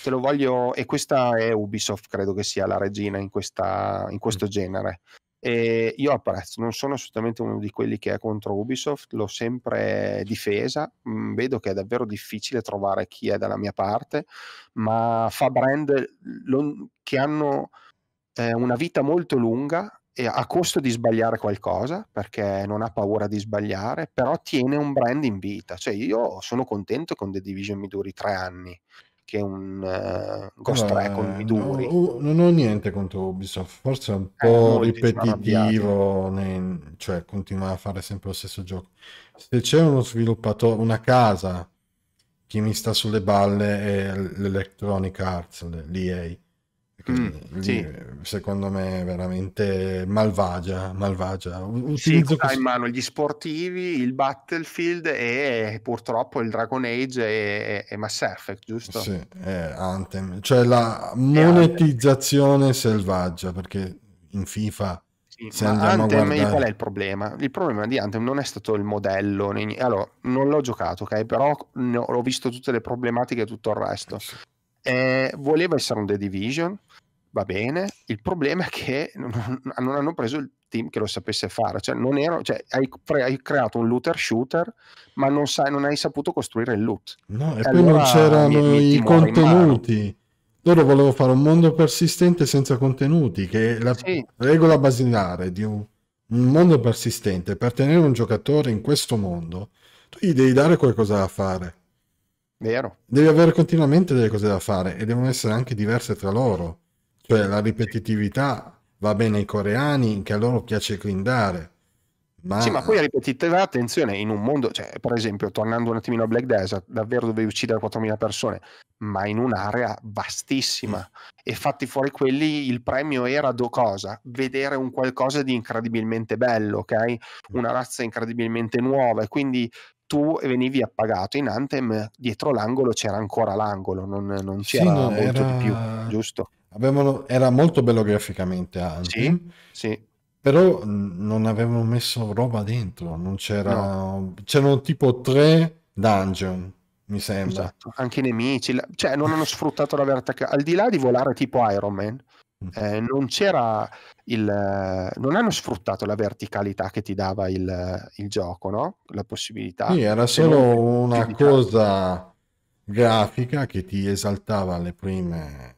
Te lo voglio, e questa è Ubisoft, credo che sia la regina in, questa, in questo mm. genere. E io apprezzo, non sono assolutamente uno di quelli che è contro Ubisoft, l'ho sempre difesa, mm, vedo che è davvero difficile trovare chi è dalla mia parte, ma fa brand che hanno eh, una vita molto lunga a costo di sbagliare qualcosa, perché non ha paura di sbagliare, però tiene un brand in vita. Cioè io sono contento con The Division mi duri tre anni, che un uh, Ghost Beh, Recon mi duri. No, oh, non ho
niente contro Ubisoft, forse è un eh, po' eh, ripetitivo,
nei, cioè continuare
a fare sempre lo stesso gioco. Se c'è uno sviluppatore, una casa che mi sta sulle balle è l'Electronic Arts, l'EA Mm, sì. secondo me veramente malvagia, malvagia. Utilizzo sì, ha in
mano gli sportivi, il Battlefield e purtroppo il Dragon Age e, e Mass Effect, giusto? Sì, è Anthem, cioè la
monetizzazione selvaggia, perché in FIFA se andiamo Anthem, guardare... qual è
il problema? Il problema di Anthem non è stato il modello, allora non l'ho giocato, ok? Però ho visto tutte le problematiche e tutto il resto. Sì. Eh, voleva essere un The Division, va bene, il problema è che non, non hanno preso il team che lo sapesse fare, cioè, ero, cioè hai, pre, hai, creato un looter shooter ma non, sai, non hai saputo costruire il loot. No, e, e poi allora non c'erano mi, mi i contenuti.
Loro volevano fare un mondo persistente senza contenuti, che è la sì. regola basilare di un, un mondo persistente. Per tenere un giocatore in questo mondo, tu gli devi dare qualcosa da fare. Vero. Devi avere continuamente delle cose da fare e devono essere anche diverse tra loro. Cioè la ripetitività va bene ai coreani, che a loro piace grindare. Ma... Sì, ma poi
la ripetitività, attenzione, in un mondo, cioè, per esempio, tornando un attimino a Black Desert, davvero dovevi uccidere 4.000 persone, ma in un'area vastissima. E fatti fuori quelli, il premio era do cosa? Vedere un qualcosa di incredibilmente bello, ok? Una razza incredibilmente nuova. E quindi tu venivi appagato in Anthem, dietro l'angolo c'era ancora l'angolo, non, non c'era sì, no, molto era... di più, giusto?
Avevano, era molto bello graficamente anche, sì, sì. però mm, non avevano messo roba dentro, non c'era... No. C'erano tipo tre dungeon, mi sembra. Esatto,
anche i nemici, cioè non hanno sfruttato la verticale, al di là di volare tipo Iron Man, mm. eh, non c'era il... Eh, non hanno sfruttato la verticalità che ti dava il, il gioco, no? La possibilità. Sì, era solo una
cosa grafica che ti esaltava le prime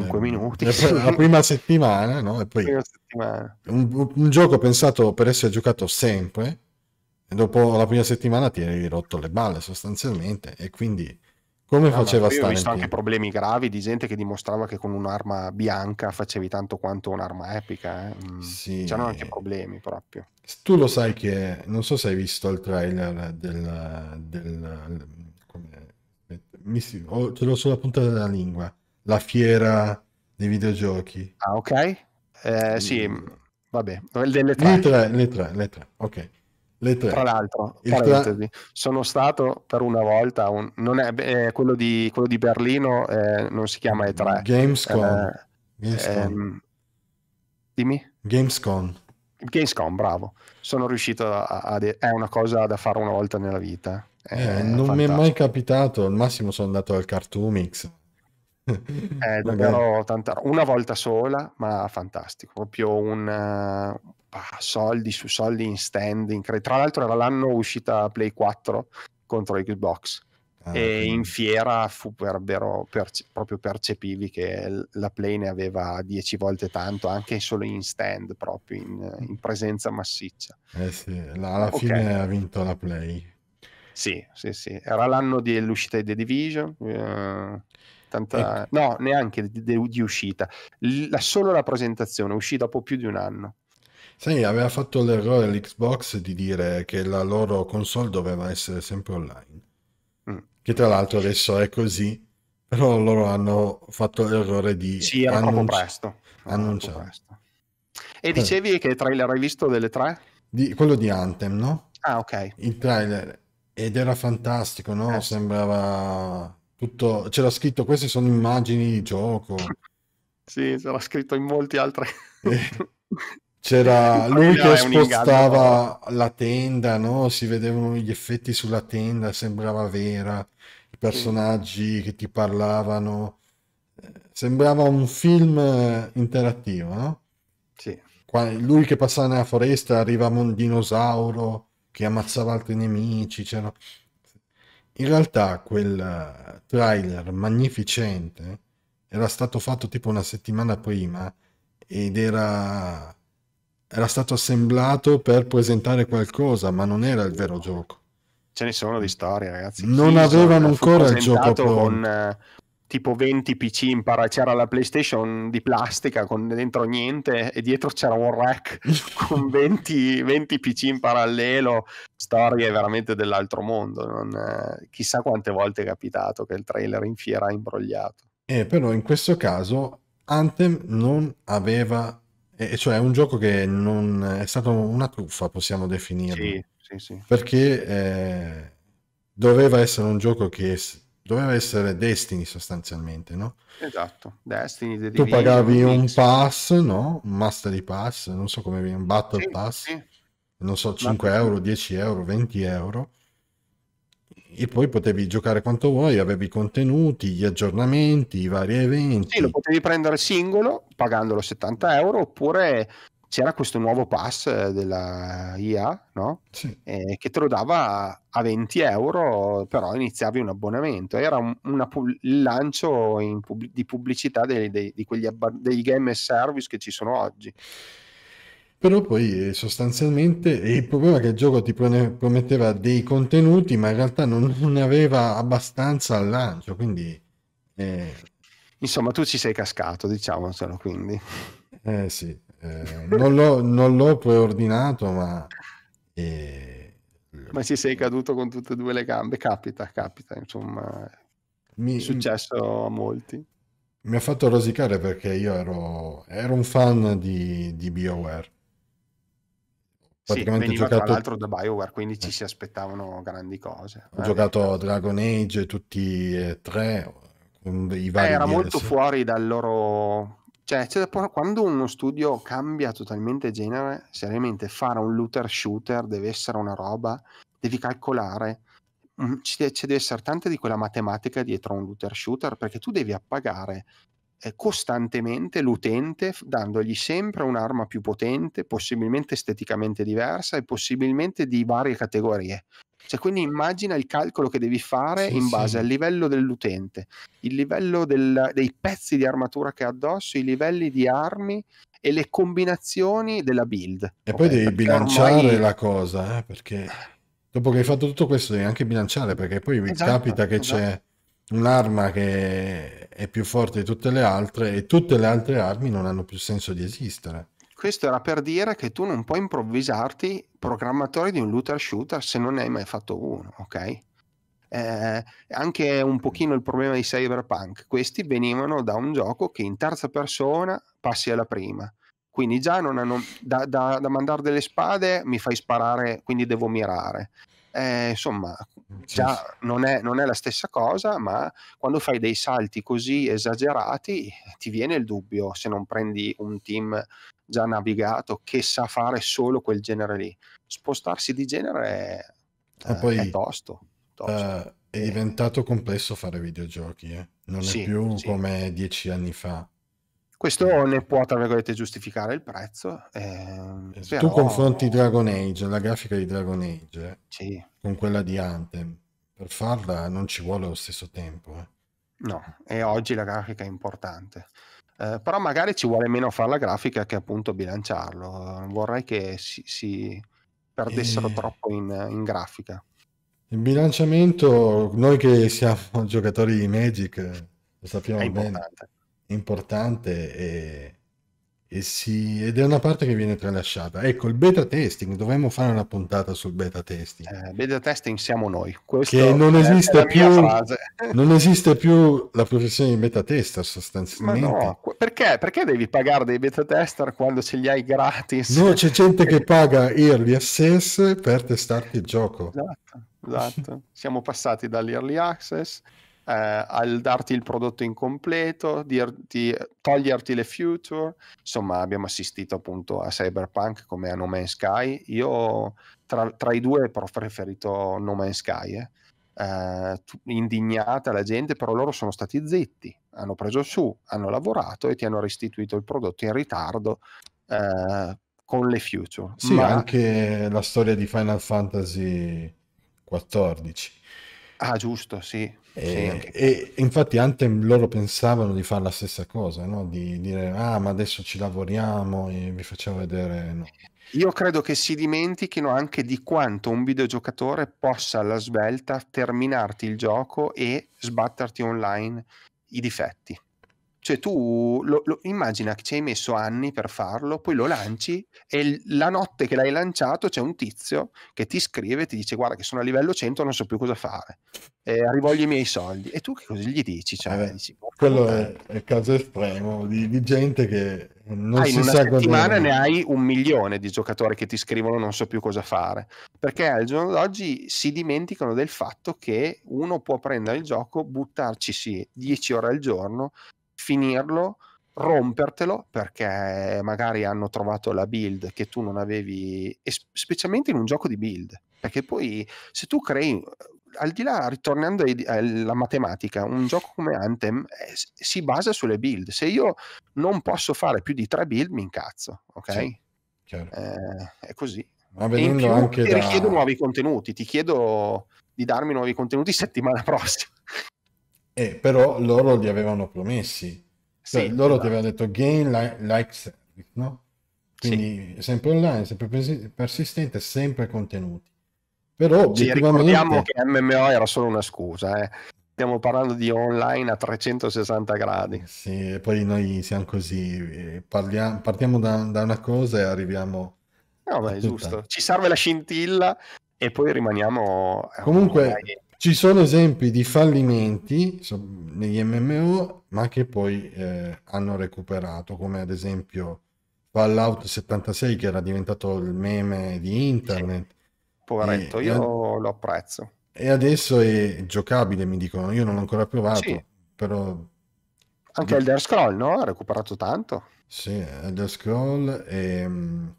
5 eh, minuti. La prima settimana, no? E poi settimana. Un, un, gioco pensato per essere giocato sempre, e dopo la prima settimana ti hai rotto le balle sostanzialmente, e quindi come no, faceva stare? Ho visto anche
problemi gravi di gente che dimostrava che con un'arma bianca facevi tanto quanto un'arma epica. Eh? Mm. Sì. C'erano anche problemi proprio.
Tu lo sai che, non so se hai visto il trailer del... del, del come, mi, oh, ce l'ho sulla punta della lingua la fiera dei
videogiochi. Ah, ok. Eh, sì, mm. vabbè, delle tre. Le tre, le
tre, le tre. ok. Le tre. Tra
l'altro, tra... sono stato per una volta, un... non è, eh, quello, di, quello di Berlino eh, non si chiama E3. Gamescom. Eh, Gamescom. Ehm, dimmi? Gamescom. Gamescom, bravo. Sono riuscito a... a de... è una cosa da fare una volta nella vita.
Eh, è non fantastico. mi è mai capitato, al massimo sono andato al Cartoomix
Eh, è davvero tanta Una volta sola, ma fantastico. Proprio un uh, soldi su soldi in standing. Tra l'altro, era l'anno uscita Play 4 contro Xbox. Ah, e sì. in fiera fu davvero perce- proprio percepivi che la Play ne aveva 10 volte tanto, anche solo in stand, proprio in, in presenza massiccia. Eh sì, la, alla okay. fine ha vinto la Play. Sì, sì, sì. Era l'anno dell'uscita di The Division. Eh 80, ecco. no, neanche di, di, di uscita, la, solo la presentazione, è dopo più di un anno.
Sì, aveva fatto l'errore l'Xbox di dire che la loro console doveva essere sempre online, mm. che tra l'altro adesso è così, però loro hanno fatto l'errore di... Sì, annunci- presto. Annunciare. Presto.
E dicevi eh. che trailer hai visto delle tre? Di,
quello di Anthem, no? Ah, ok. Il trailer ed era fantastico, no? Eh. Sembrava tutto, c'era scritto queste sono immagini di gioco.
Sì, c'era scritto in molti altri. Eh,
c'era lui che spostava la tenda, no? si vedevano gli effetti sulla tenda, sembrava vera, i personaggi sì. che ti parlavano, eh, sembrava un film eh, interattivo. No? Sì. lui che passava nella foresta arrivava un dinosauro che ammazzava altri nemici. C'era... In realtà quel, trailer magnificente, era stato fatto tipo una settimana prima ed era, era stato assemblato per presentare qualcosa, ma non era il vero gioco.
Ce ne sono di storie, ragazzi. Non Chi avevano ancora il gioco pronto. Con eh, tipo 20 PC in para- c'era la PlayStation di plastica con dentro niente e dietro c'era un rack con 20, 20 PC in parallelo, storie veramente dell'altro mondo. Non, eh, chissà quante volte è capitato che il trailer in fiera ha imbrogliato.
Eh, però in questo caso Anthem non aveva, eh, cioè è un gioco che non è stato una truffa, possiamo
definirlo. Sì, sì, sì.
Perché eh, doveva essere un gioco che doveva essere Destiny sostanzialmente, no?
Esatto, Destiny. The tu pagavi un
X. pass, no? Un Mastery Pass, non so come viene, un Battle sì, Pass, sì. non so, 5 Ma... euro, 10 euro, 20 euro. E poi potevi giocare quanto vuoi, avevi i contenuti, gli aggiornamenti, i vari eventi.
Sì, lo potevi prendere singolo pagandolo 70 euro oppure c'era questo nuovo pass eh, della IA no? sì. eh, che te lo dava a 20 euro, però iniziavi un abbonamento. Era un pub- lancio pub- di pubblicità dei, dei, di quegli abba- dei game as service che ci sono oggi.
Però poi eh, sostanzialmente il problema è che il gioco ti prometteva dei contenuti, ma in realtà non ne aveva abbastanza al lancio,
quindi... Eh... Insomma, tu ci sei cascato, diciamo, diciamocelo quindi.
Eh sì, eh, non, l'ho, non, l'ho, preordinato, ma...
Eh, ma ci sei caduto con tutte e due le gambe, capita, capita, insomma, mi, è successo a molti.
Mi ha fatto rosicare perché io ero, ero un fan di, di BioWare. Sì, veniva giocato... tra l'altro
da Bioware, quindi ci si aspettavano grandi cose. Eh. Ho eh,
giocato a Dragon Age tutti e tre. I vari era DLC. molto
fuori dal loro cioè, cioè, quando uno studio cambia totalmente genere, seriamente fare un looter shooter deve essere una roba, devi calcolare, mm, ci, deve essere tanta di quella matematica dietro a un looter shooter perché tu devi appagare eh, costantemente l'utente dandogli sempre un'arma più potente, possibilmente esteticamente diversa e possibilmente di varie categorie. Cioè, quindi immagina il calcolo che devi fare sì, in base sì. al livello dell'utente, il livello del, dei pezzi di armatura che ha addosso, i livelli di armi e le combinazioni della build. E okay, poi devi bilanciare ormai... la
cosa, eh, perché dopo che hai fatto tutto questo devi anche bilanciare, perché poi esatto, capita che esatto. c'è un'arma che è più forte di tutte le altre e tutte le altre armi non hanno più senso di esistere.
Questo era per dire che tu non puoi improvvisarti programmatore di un looter shooter se non ne hai mai fatto uno, ok? Eh, anche un pochino il problema di Cyberpunk. Questi venivano da un gioco che in terza persona passi alla prima. Quindi già non hanno da, da, da mandare delle spade mi fai sparare, quindi devo mirare eh, insomma, già non è, non è, la stessa cosa, ma quando fai dei salti così esagerati ti viene il dubbio se non prendi un team già navigato che sa fare solo quel genere lì. Spostarsi di genere è, eh, poi, è tosto.
tosto. Uh, è diventato complesso fare videogiochi, eh? non sì, è più sì. come dieci anni fa.
Questo ne può, tra virgolette, giustificare il prezzo. Ehm, eh, Se però... tu confronti
Dragon Age, la grafica di Dragon Age, eh, sì. con quella di Anthem, per farla non ci vuole lo stesso tempo. Eh.
No, e oggi la grafica è importante. Eh, però magari ci vuole meno fare la grafica che appunto bilanciarlo. Non vorrei che si, si perdessero e... Eh. troppo in, in, grafica.
Il bilanciamento, noi che siamo giocatori di Magic, lo sappiamo è bene. Importante importante e, e sì, ed è una parte che viene tralasciata. Ecco, il beta testing, dovremmo fare
una puntata sul beta testing. Eh, beta testing siamo noi. Questo che non esiste, più, non
esiste più la professione di beta tester sostanzialmente. No,
perché? perché? devi pagare dei beta tester quando ce li hai gratis? No, c'è gente
che paga early access per testarti il gioco. Esatto,
esatto. siamo passati dall'early access eh, al darti il prodotto incompleto, dirti, eh, toglierti le future. Insomma, abbiamo assistito appunto a Cyberpunk come a No Man's Sky. Io tra, tra i due ho preferito No Man's Sky. Eh. Eh, indignata la gente, però loro sono stati zitti, hanno preso su, hanno lavorato e ti hanno restituito il prodotto in ritardo eh, con le future. Sì, Ma...
anche la storia di Final Fantasy 14 Ah, giusto, sì. E, eh, sì. e, infatti Anthem loro pensavano di fare la stessa cosa, no? di dire ah ma adesso ci lavoriamo e vi facciamo vedere... No.
Io credo che si dimentichino anche di quanto un videogiocatore possa alla svelta terminarti il gioco e sbatterti online i difetti. Cioè tu lo, lo, immagina che ci hai messo anni per farlo, poi lo lanci e l- la notte che l'hai lanciato c'è un tizio che ti scrive e ti dice guarda che sono a livello 100, non so più cosa fare, eh, rivoglio i miei soldi. E tu che cosa gli dici? Cioè, eh, dici
boh, quello è, il caso estremo di, di, gente che non ah, si in una sa settimana ne hai
un milione di giocatori che ti scrivono non so più cosa fare, perché al giorno d'oggi si dimenticano del fatto che uno può prendere il gioco, buttarci 10 ore al giorno finirlo, rompertelo perché magari hanno trovato la build che tu non avevi, specialmente in un gioco di build, perché poi se tu crei, al di là, ritornando alla matematica, un gioco come Anthem eh, si basa sulle build, se io non posso fare più di tre build mi incazzo, ok? Sì, eh, è così. Ma venendo anche ti da... richiedo nuovi contenuti, ti chiedo di darmi nuovi contenuti settimana prossima.
Eh, però loro li avevano promessi. Cioè, loro ti esatto. avevano detto gain like, like no? Quindi sì. sempre online, sempre persistente, sempre contenuti. Però obiettivamente... Sì, ricordiamo che
MMO era solo una scusa, eh. Stiamo parlando di online a 360 gradi. Sì, poi noi siamo così,
eh, parliamo, partiamo da, da una cosa e arriviamo... No, ma è giusto.
Ci serve la scintilla e poi rimaniamo... Eh, Comunque, online.
Ci sono esempi di fallimenti negli MMO, ma che poi eh, hanno recuperato, come ad esempio Fallout 76 che era diventato il meme di internet.
Sì. Poveretto, e, io e, lo apprezzo.
E adesso è giocabile, mi dicono. Io non l'ho ancora provato, sì. però...
Anche Elder Scroll, no? Ha recuperato tanto.
Sì, Elder Scroll e... Ehm,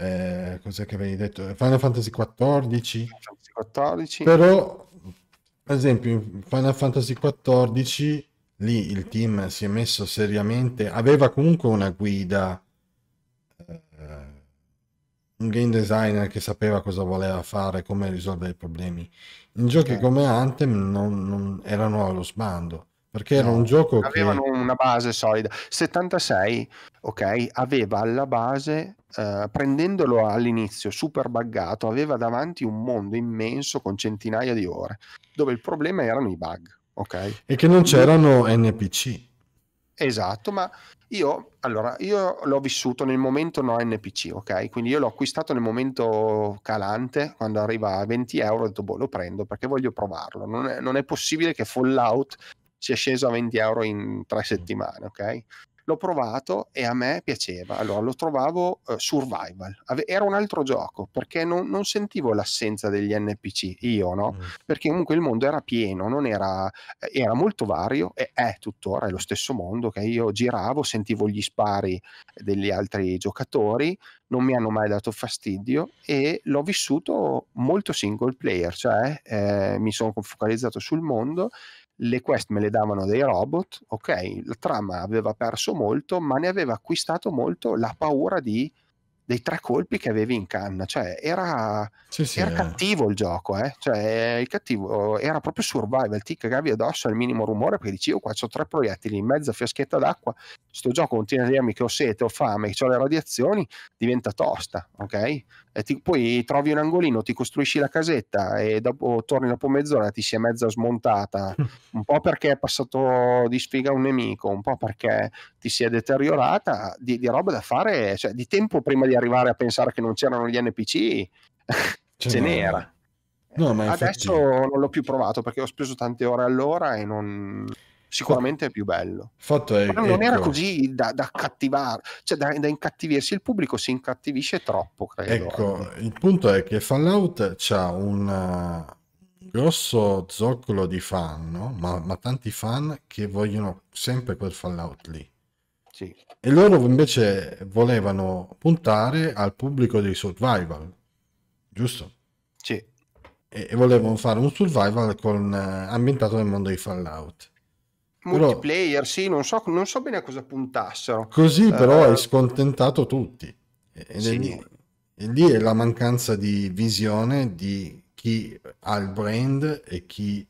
eh, cos'è che avevi detto? Final Fantasy XIV.
XIV.
Però, ad esempio, in Final Fantasy XIV lì il team si è messo seriamente, aveva comunque una guida, eh, un game designer che sapeva cosa voleva fare, come risolvere i problemi. In giochi okay. Certo. come Anthem non, non erano allo sbando perché era un gioco avevano
che... una base solida 76 ok, aveva alla base, eh, prendendolo all'inizio super buggato, aveva davanti un mondo immenso con centinaia di ore, dove il problema erano i bug, ok? E che non c'erano
NPC.
Esatto, ma io, allora, io l'ho vissuto nel momento no NPC, ok? Quindi io l'ho acquistato nel momento calante, quando arriva a 20 euro, ho detto, boh, lo prendo perché voglio provarlo. Non è, non è possibile che Fallout sia sceso a 20 euro in tre settimane, ok? l'ho provato e a me piaceva. Allora lo trovavo eh, survival, Ave- era un altro gioco perché non, non, sentivo l'assenza degli NPC, io no, mm. perché comunque il mondo era pieno, non era, eh, era molto vario e è eh, tuttora è lo stesso mondo che io giravo, sentivo gli spari degli altri giocatori, non mi hanno mai dato fastidio e l'ho vissuto molto single player, cioè eh, mi sono focalizzato sul mondo le quest me le davano dei robot, ok, la trama aveva perso molto, ma ne aveva acquistato molto la paura di, dei tre colpi che avevi in canna, cioè era, sì, sì, era eh. cattivo il gioco, eh? cioè il cattivo era proprio survival, ti cagavi addosso al minimo rumore perché dicevo qua ho tre proiettili in mezza fiaschetta d'acqua, sto gioco continua a dirmi che ho sete, ho fame, che ho le radiazioni, diventa tosta, ok? ti, poi trovi un angolino, ti costruisci la casetta e dopo torni dopo mezz'ora ti si è mezza smontata, un po' perché è passato di sfiga un nemico, un po' perché ti si è deteriorata, di, di roba da fare, cioè di tempo prima di arrivare a pensare che non c'erano gli NPC, ce, ce cioè, n'era.
No, Adesso infatti...
non l'ho più provato perché ho speso tante ore all'ora e non sicuramente è più bello. Fatto è, Però non ecco. era così da, da cattivare, cioè da, da, incattivirsi, il pubblico si incattivisce troppo, credo.
Ecco, eh. il punto è che Fallout ha un eh, grosso zoccolo di fan, no? ma, ma, tanti fan che vogliono sempre quel Fallout lì. Sì. E loro invece volevano puntare al pubblico dei survival, giusto? Sì. E, e volevano fare un survival con, eh, ambientato nel mondo di Fallout
Multiplayer, però, sì, non so, non so, bene a cosa puntassero. Così eh, però uh, hai
scontentato tutti. E, sì. lì, e lì è la mancanza di visione di chi ha il brand e chi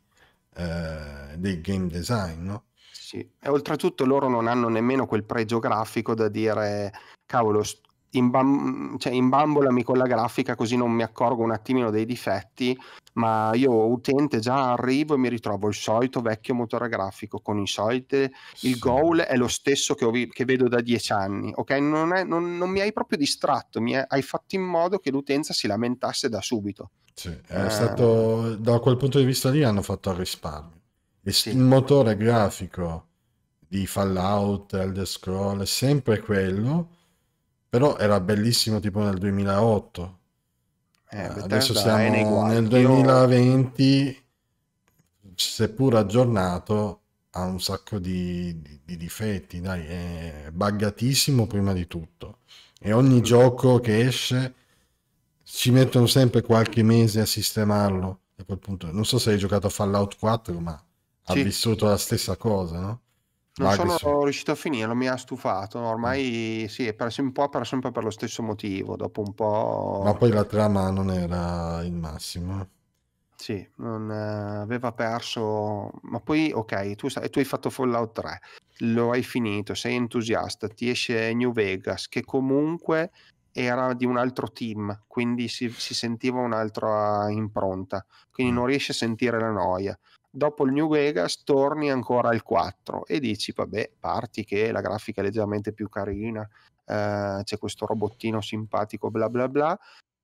eh, del game design, no? Sì,
e oltretutto loro non hanno nemmeno quel pregio grafico da dire cavolo, imbam- cioè, imbambolami con la grafica così non mi accorgo un attimino dei difetti, ma io utente già arrivo e mi ritrovo il solito vecchio motore grafico con i soliti, sì. il goal è lo stesso che, vi- che vedo da dieci anni, ok? Non, è, non, non mi hai proprio distratto, è, hai fatto in modo che l'utenza si lamentasse da subito. Sì, è eh...
stato, da quel punto di vista lì hanno fatto al risparmio. Il sì. motore grafico di Fallout, Elder Scroll, sempre quello, però era bellissimo tipo nel 2008. Eh, eh adesso siamo nel 2020, seppur aggiornato, ha un sacco di, di, di difetti, dai, è buggatissimo prima di tutto. E ogni mm. gioco che esce ci mettono sempre qualche mese a sistemarlo. A quel punto, non so se hai giocato a Fallout 4, ma sì. ha vissuto la stessa cosa, no?
Non Magri, sono sì. riuscito a finirlo, mi ha stufato. No? Ormai sì, è perso un po', però sempre per lo stesso motivo. Dopo un po'. Ma poi la cioè trama non era il massimo. Eh. Sì, non, eh, aveva perso. Ma poi, ok, tu, tu, hai fatto Fallout 3, lo hai finito, sei entusiasta, ti esce New Vegas, che comunque era di un altro team, quindi si, si sentiva un'altra impronta, quindi mm. non riesci a sentire la noia dopo il New Vegas torni ancora al 4 e dici vabbè parti che la grafica è leggermente più carina eh, c'è questo robottino simpatico bla bla bla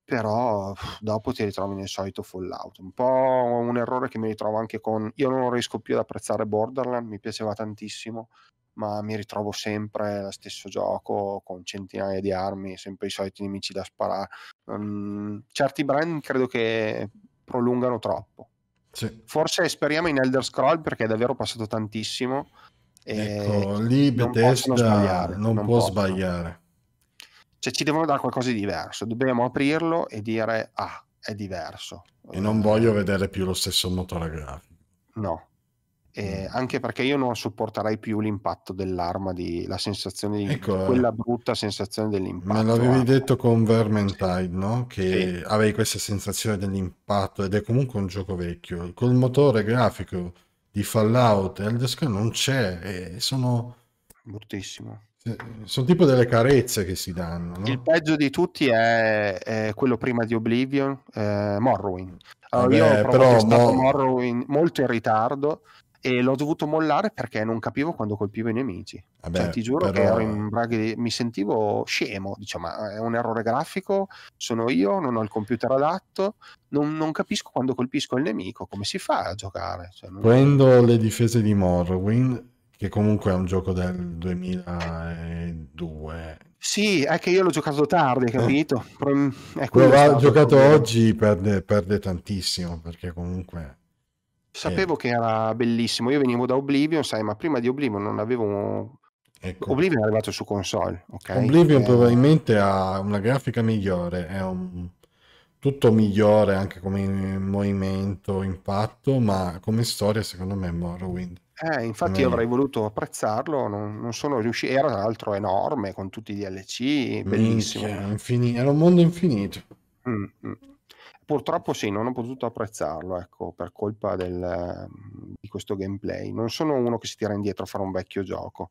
però dopo ti ritrovi nel solito Fallout un po' un errore che mi ritrovo anche con io non riesco più ad apprezzare Borderland mi piaceva tantissimo ma mi ritrovo sempre lo stesso gioco con centinaia di armi sempre i soliti nemici da sparare um, certi brand credo che prolungano troppo sì. Forse speriamo in Elder Scroll perché è davvero passato tantissimo. Ecco, lì Bethesda non, non, non può possono. sbagliare. Cioè ci devono dare qualcosa di diverso, dobbiamo aprirlo e dire ah, è diverso.
E non eh, voglio vedere più lo stesso motore grafico. No,
eh, anche perché io non sopporterei più l'impatto dell'arma, di, la sensazione di ecco, eh. quella brutta sensazione dell'impatto. Me
l'avevi detto con Vermintide, no? Che sì. avevi questa sensazione dell'impatto ed è comunque un gioco vecchio. Col motore grafico di Fallout Elder Scrolls non c'è, eh, sono... Bruttissimo. Sono tipo delle carezze che si danno.
No? Il peggio di tutti è, è quello prima di Oblivion, eh, Morrowind. Allora, Vabbè, ah, io ho però, mo... Morrowind molto in ritardo e l'ho dovuto mollare perché non capivo quando colpivo i nemici. Vabbè, eh cioè, ti giuro però... che braghi... mi sentivo scemo, diciamo, ma è un errore grafico, sono io, non ho il computer adatto, non, non capisco quando colpisco il nemico, come si fa a giocare? Cioè, non...
Prendo le difese di Morrowind, che comunque è un gioco del
2002. Sì, è che io l'ho giocato tardi, eh. capito? Eh. Quello giocato oggi
perde, perde tantissimo, perché comunque
Sapevo eh. che era bellissimo. Io venivo da Oblivion, sai, ma prima di Oblivion non avevo. Ecco. Oblivion è arrivato su console. Okay? Oblivion eh...
probabilmente ha una grafica migliore, è un... tutto migliore anche come movimento, impatto, ma come storia secondo me è Morrowind.
Eh, infatti io avrei voluto apprezzarlo, non, non sono riuscito, era tra l'altro enorme con tutti i DLC, bellissimo. Minchia,
infin... era un mondo infinito.
Mm, mm purtroppo sì, non ho potuto apprezzarlo ecco, per colpa del, mm, di questo gameplay. Non sono uno che si tira indietro a fare un vecchio gioco,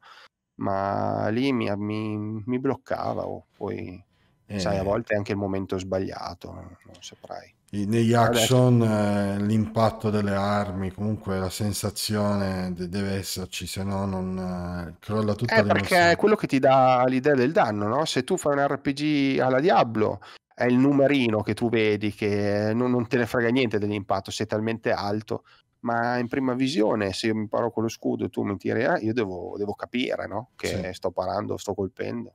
ma lì mi, mi, mi bloccava. Oh, poi, eh. sai, a eh. volte è anche il momento sbagliato, non saprai.
Negli action Adesso... Eh, l'impatto delle armi, comunque la sensazione deve esserci, se no non eh, crolla tutta eh, la Perché
è quello che ti dà l'idea del danno, no? Se tu fai un RPG alla Diablo è il numerino che tu vedi che non, non te ne frega niente dell'impatto, sei talmente alto, ma in prima visione se io mi paro con lo scudo e tu mi tiri, ah, io devo, devo capire no? che sì. sto parando, sto colpendo.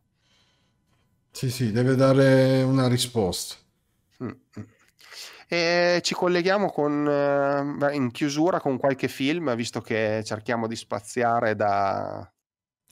Sì, sì, deve dare una risposta. Mm, mm.
E ci colleghiamo con, eh, in chiusura con qualche film, visto che cerchiamo di spaziare da,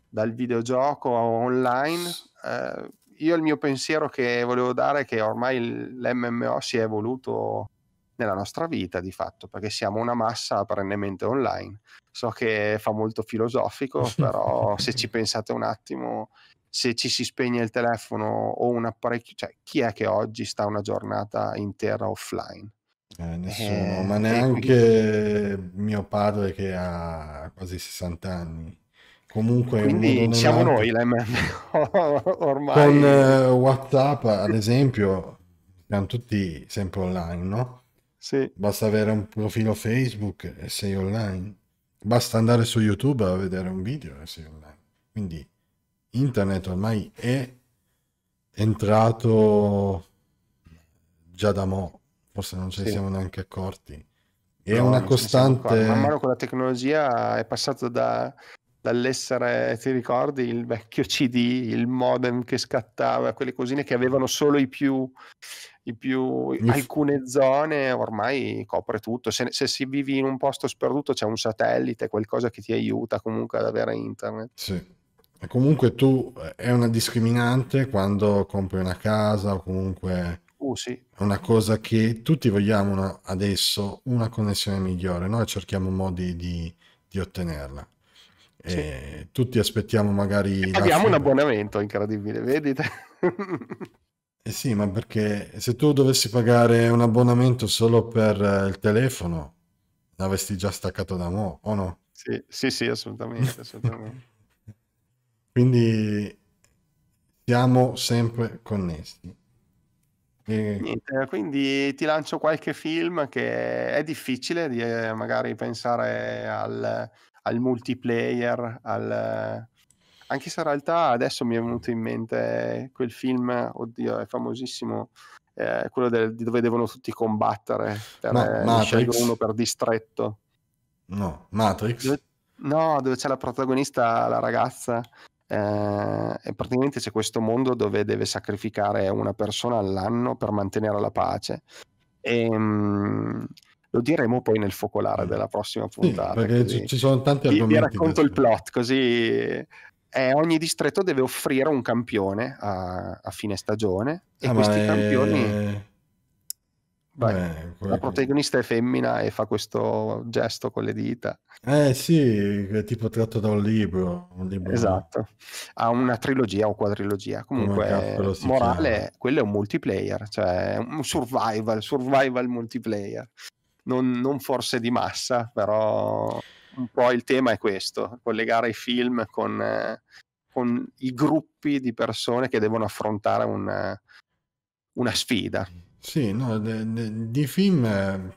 dal videogioco online. Eh, io il mio pensiero che volevo dare è che ormai l'MMO si è evoluto nella nostra vita di fatto, perché siamo una massa perennemente online. So che fa molto filosofico, però se ci pensate un attimo, se ci si spegne il telefono o un apparecchio, cioè chi è che oggi sta una giornata intera offline?
Eh, eh nessuno, eh, ma neanche quindi... mio padre che ha quasi 60 anni. Comunque, Quindi siamo noi
l'MMO ormai. Con
uh, WhatsApp, ad esempio, siamo tutti sempre online, no? Sì. Basta avere un profilo Facebook e sei online. Basta andare su YouTube a vedere un video e sei online. Quindi internet ormai è entrato già da mo', forse non ce ne sì. siamo neanche accorti.
È no, una costante. Man mano con la tecnologia è passata da dall'essere, ti ricordi, il vecchio CD, il modem che scattava, quelle cosine che avevano solo i più, i più mm. alcune zone, ormai copre tutto. Se, se, si vivi in un posto sperduto c'è un satellite, qualcosa che ti aiuta comunque ad avere internet. Sì.
E comunque tu eh, è una discriminante quando compri una casa o comunque uh, sì. una cosa che tutti vogliamo adesso una connessione migliore, noi cerchiamo modi di, di ottenerla sì. tutti aspettiamo magari... abbiamo un
abbonamento incredibile, vedete?
eh sì, ma perché se tu dovessi pagare un abbonamento solo per eh, il telefono, l'avresti già staccato da mo, o no?
Sì, sì, sì assolutamente. assolutamente.
Quindi siamo sempre connessi.
E... Niente, quindi ti lancio qualche film che è difficile di eh, magari pensare al, al multiplayer, al... anche se in realtà adesso mi è venuto in mente quel film, oddio è famosissimo, eh, quello del, dove devono tutti combattere, per, eh, no, scegliere uno per distretto. No, Matrix. Dove, no, dove c'è la protagonista, la ragazza eh, praticamente c'è questo mondo dove deve sacrificare una persona all'anno per mantenere la pace. E, ehm, mh, lo diremo poi nel focolare della prossima puntata. Sì, perché ci sono tanti argomenti. Vi, vi racconto il plot così eh, ogni distretto deve offrire un campione a, a fine stagione e ah, questi campioni... È... Beh, la protagonista è femmina e fa questo gesto con le dita.
Eh sì, è tipo tratto da un libro. Un libro esatto,
ha una trilogia o quadrilogia. Comunque, morale, chiama. quello è un multiplayer, cioè un survival, survival multiplayer. Non, non forse di massa, però un po' il tema è questo, collegare i film con, eh, con i gruppi di persone che devono affrontare un, una sfida
sì, no, de- de- di film eh,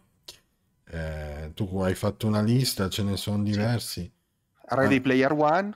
eh, tu hai fatto una lista, ce ne sono diversi.
Ready ah. Player One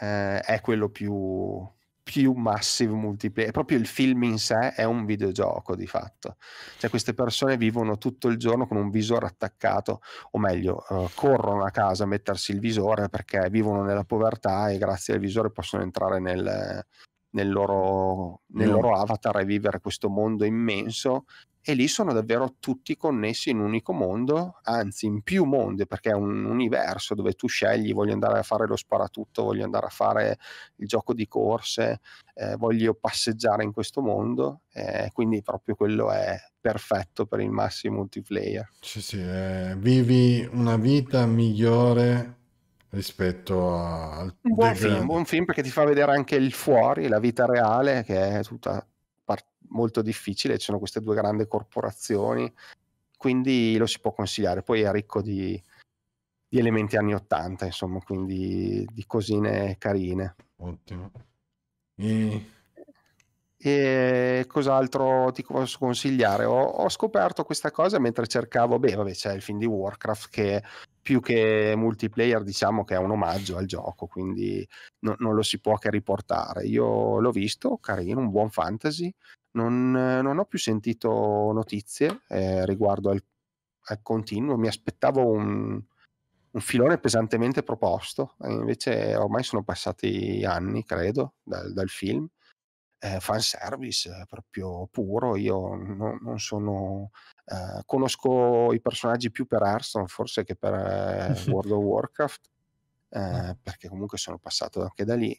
eh, è quello più, più massive multiplayer. Proprio il film in sé è un videogioco di fatto. Cioè, queste persone vivono tutto il giorno con un visore attaccato, o meglio, eh, corrono a casa a mettersi il visore perché vivono nella povertà e grazie al visore possono entrare nel, nel loro, nel loro avatar e vivere questo mondo immenso e lì sono davvero tutti connessi in un unico mondo, anzi in più mondi, perché è un universo dove tu scegli, voglio andare a fare lo sparatutto, voglio andare a fare il gioco di corse, eh, voglio passeggiare in questo mondo, eh, quindi proprio quello è perfetto per il massimo multiplayer.
Sì, sì, eh, vivi una vita migliore rispetto a... al un buon, film, un
buon film perché ti fa vedere anche il fuori, la vita reale che è tutta part- molto difficile, ci sono queste due grandi corporazioni, quindi lo si può consigliare, poi è ricco di, di elementi anni 80, insomma, quindi di cosine carine. Ottimo. E e cos'altro ti posso consigliare? Ho, ho, scoperto questa cosa mentre cercavo, beh, vabbè, c'è il film di Warcraft che più che multiplayer, diciamo che è un omaggio al gioco, quindi no, non lo si può che riportare. Io l'ho visto, carino, un buon fantasy. Non, non ho più sentito notizie eh, riguardo al, al, continuo, mi aspettavo un, un filone pesantemente proposto, invece ormai sono passati anni, credo, dal, dal film eh, fanservice eh, proprio puro. Io no, non sono. Eh, conosco i personaggi più per Hearthstone forse che per eh, World of Warcraft, ah. eh, perché comunque sono passato anche da lì.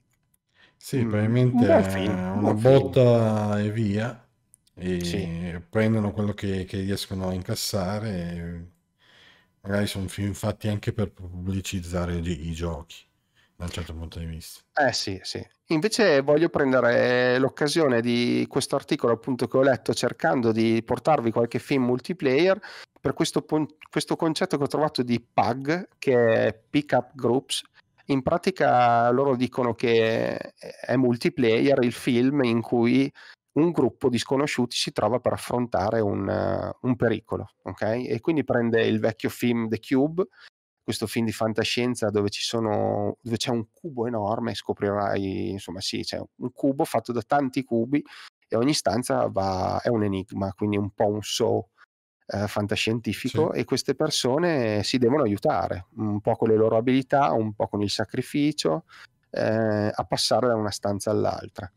Sì, mm, probabilmente un film, una un botta film. e via. E sì. prendono quello che, che, riescono a incassare. Magari sono film fatti anche per pubblicizzare i, i giochi. Da un certo punto di vista. Eh sì, sì.
Invece voglio prendere l'occasione di questo articolo appunto che ho letto cercando di portarvi qualche film multiplayer per questo, pon- questo concetto che ho trovato di PUG, che è Pick Up Groups, in pratica loro dicono che è multiplayer il film in cui un gruppo di sconosciuti si trova per affrontare un, uh, un pericolo, ok? E quindi prende il vecchio film The Cube questo film di fantascienza dove, sono, dove c'è un cubo enorme, scoprirai, insomma sì, c'è un cubo fatto da tanti cubi e ogni stanza va, è un enigma, quindi un po' un show eh, fantascientifico sì. e queste persone si devono aiutare, un po' con le loro abilità, un po' con il sacrificio, eh, a passare da una stanza all'altra.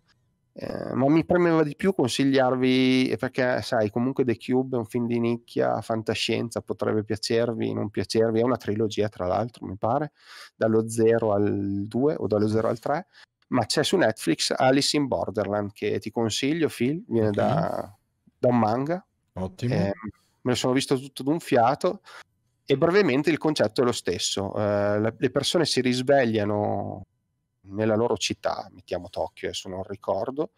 Eh, ma mi premeva di più consigliarvi, eh, perché sai, comunque The Cube è un film di nicchia, fantascienza, potrebbe piacervi, non piacervi, è una trilogia tra l'altro, mi pare, dallo 0 al 2 o dallo 0 al 3, ma c'è su Netflix Alice in Borderland che ti consiglio, Phil, viene okay. da, da, un manga. Ottimo. Eh, me lo sono visto tutto d'un fiato e brevemente il concetto è lo stesso, eh, le persone si risvegliano nella loro città, mettiamo Tokyo, adesso non ricordo,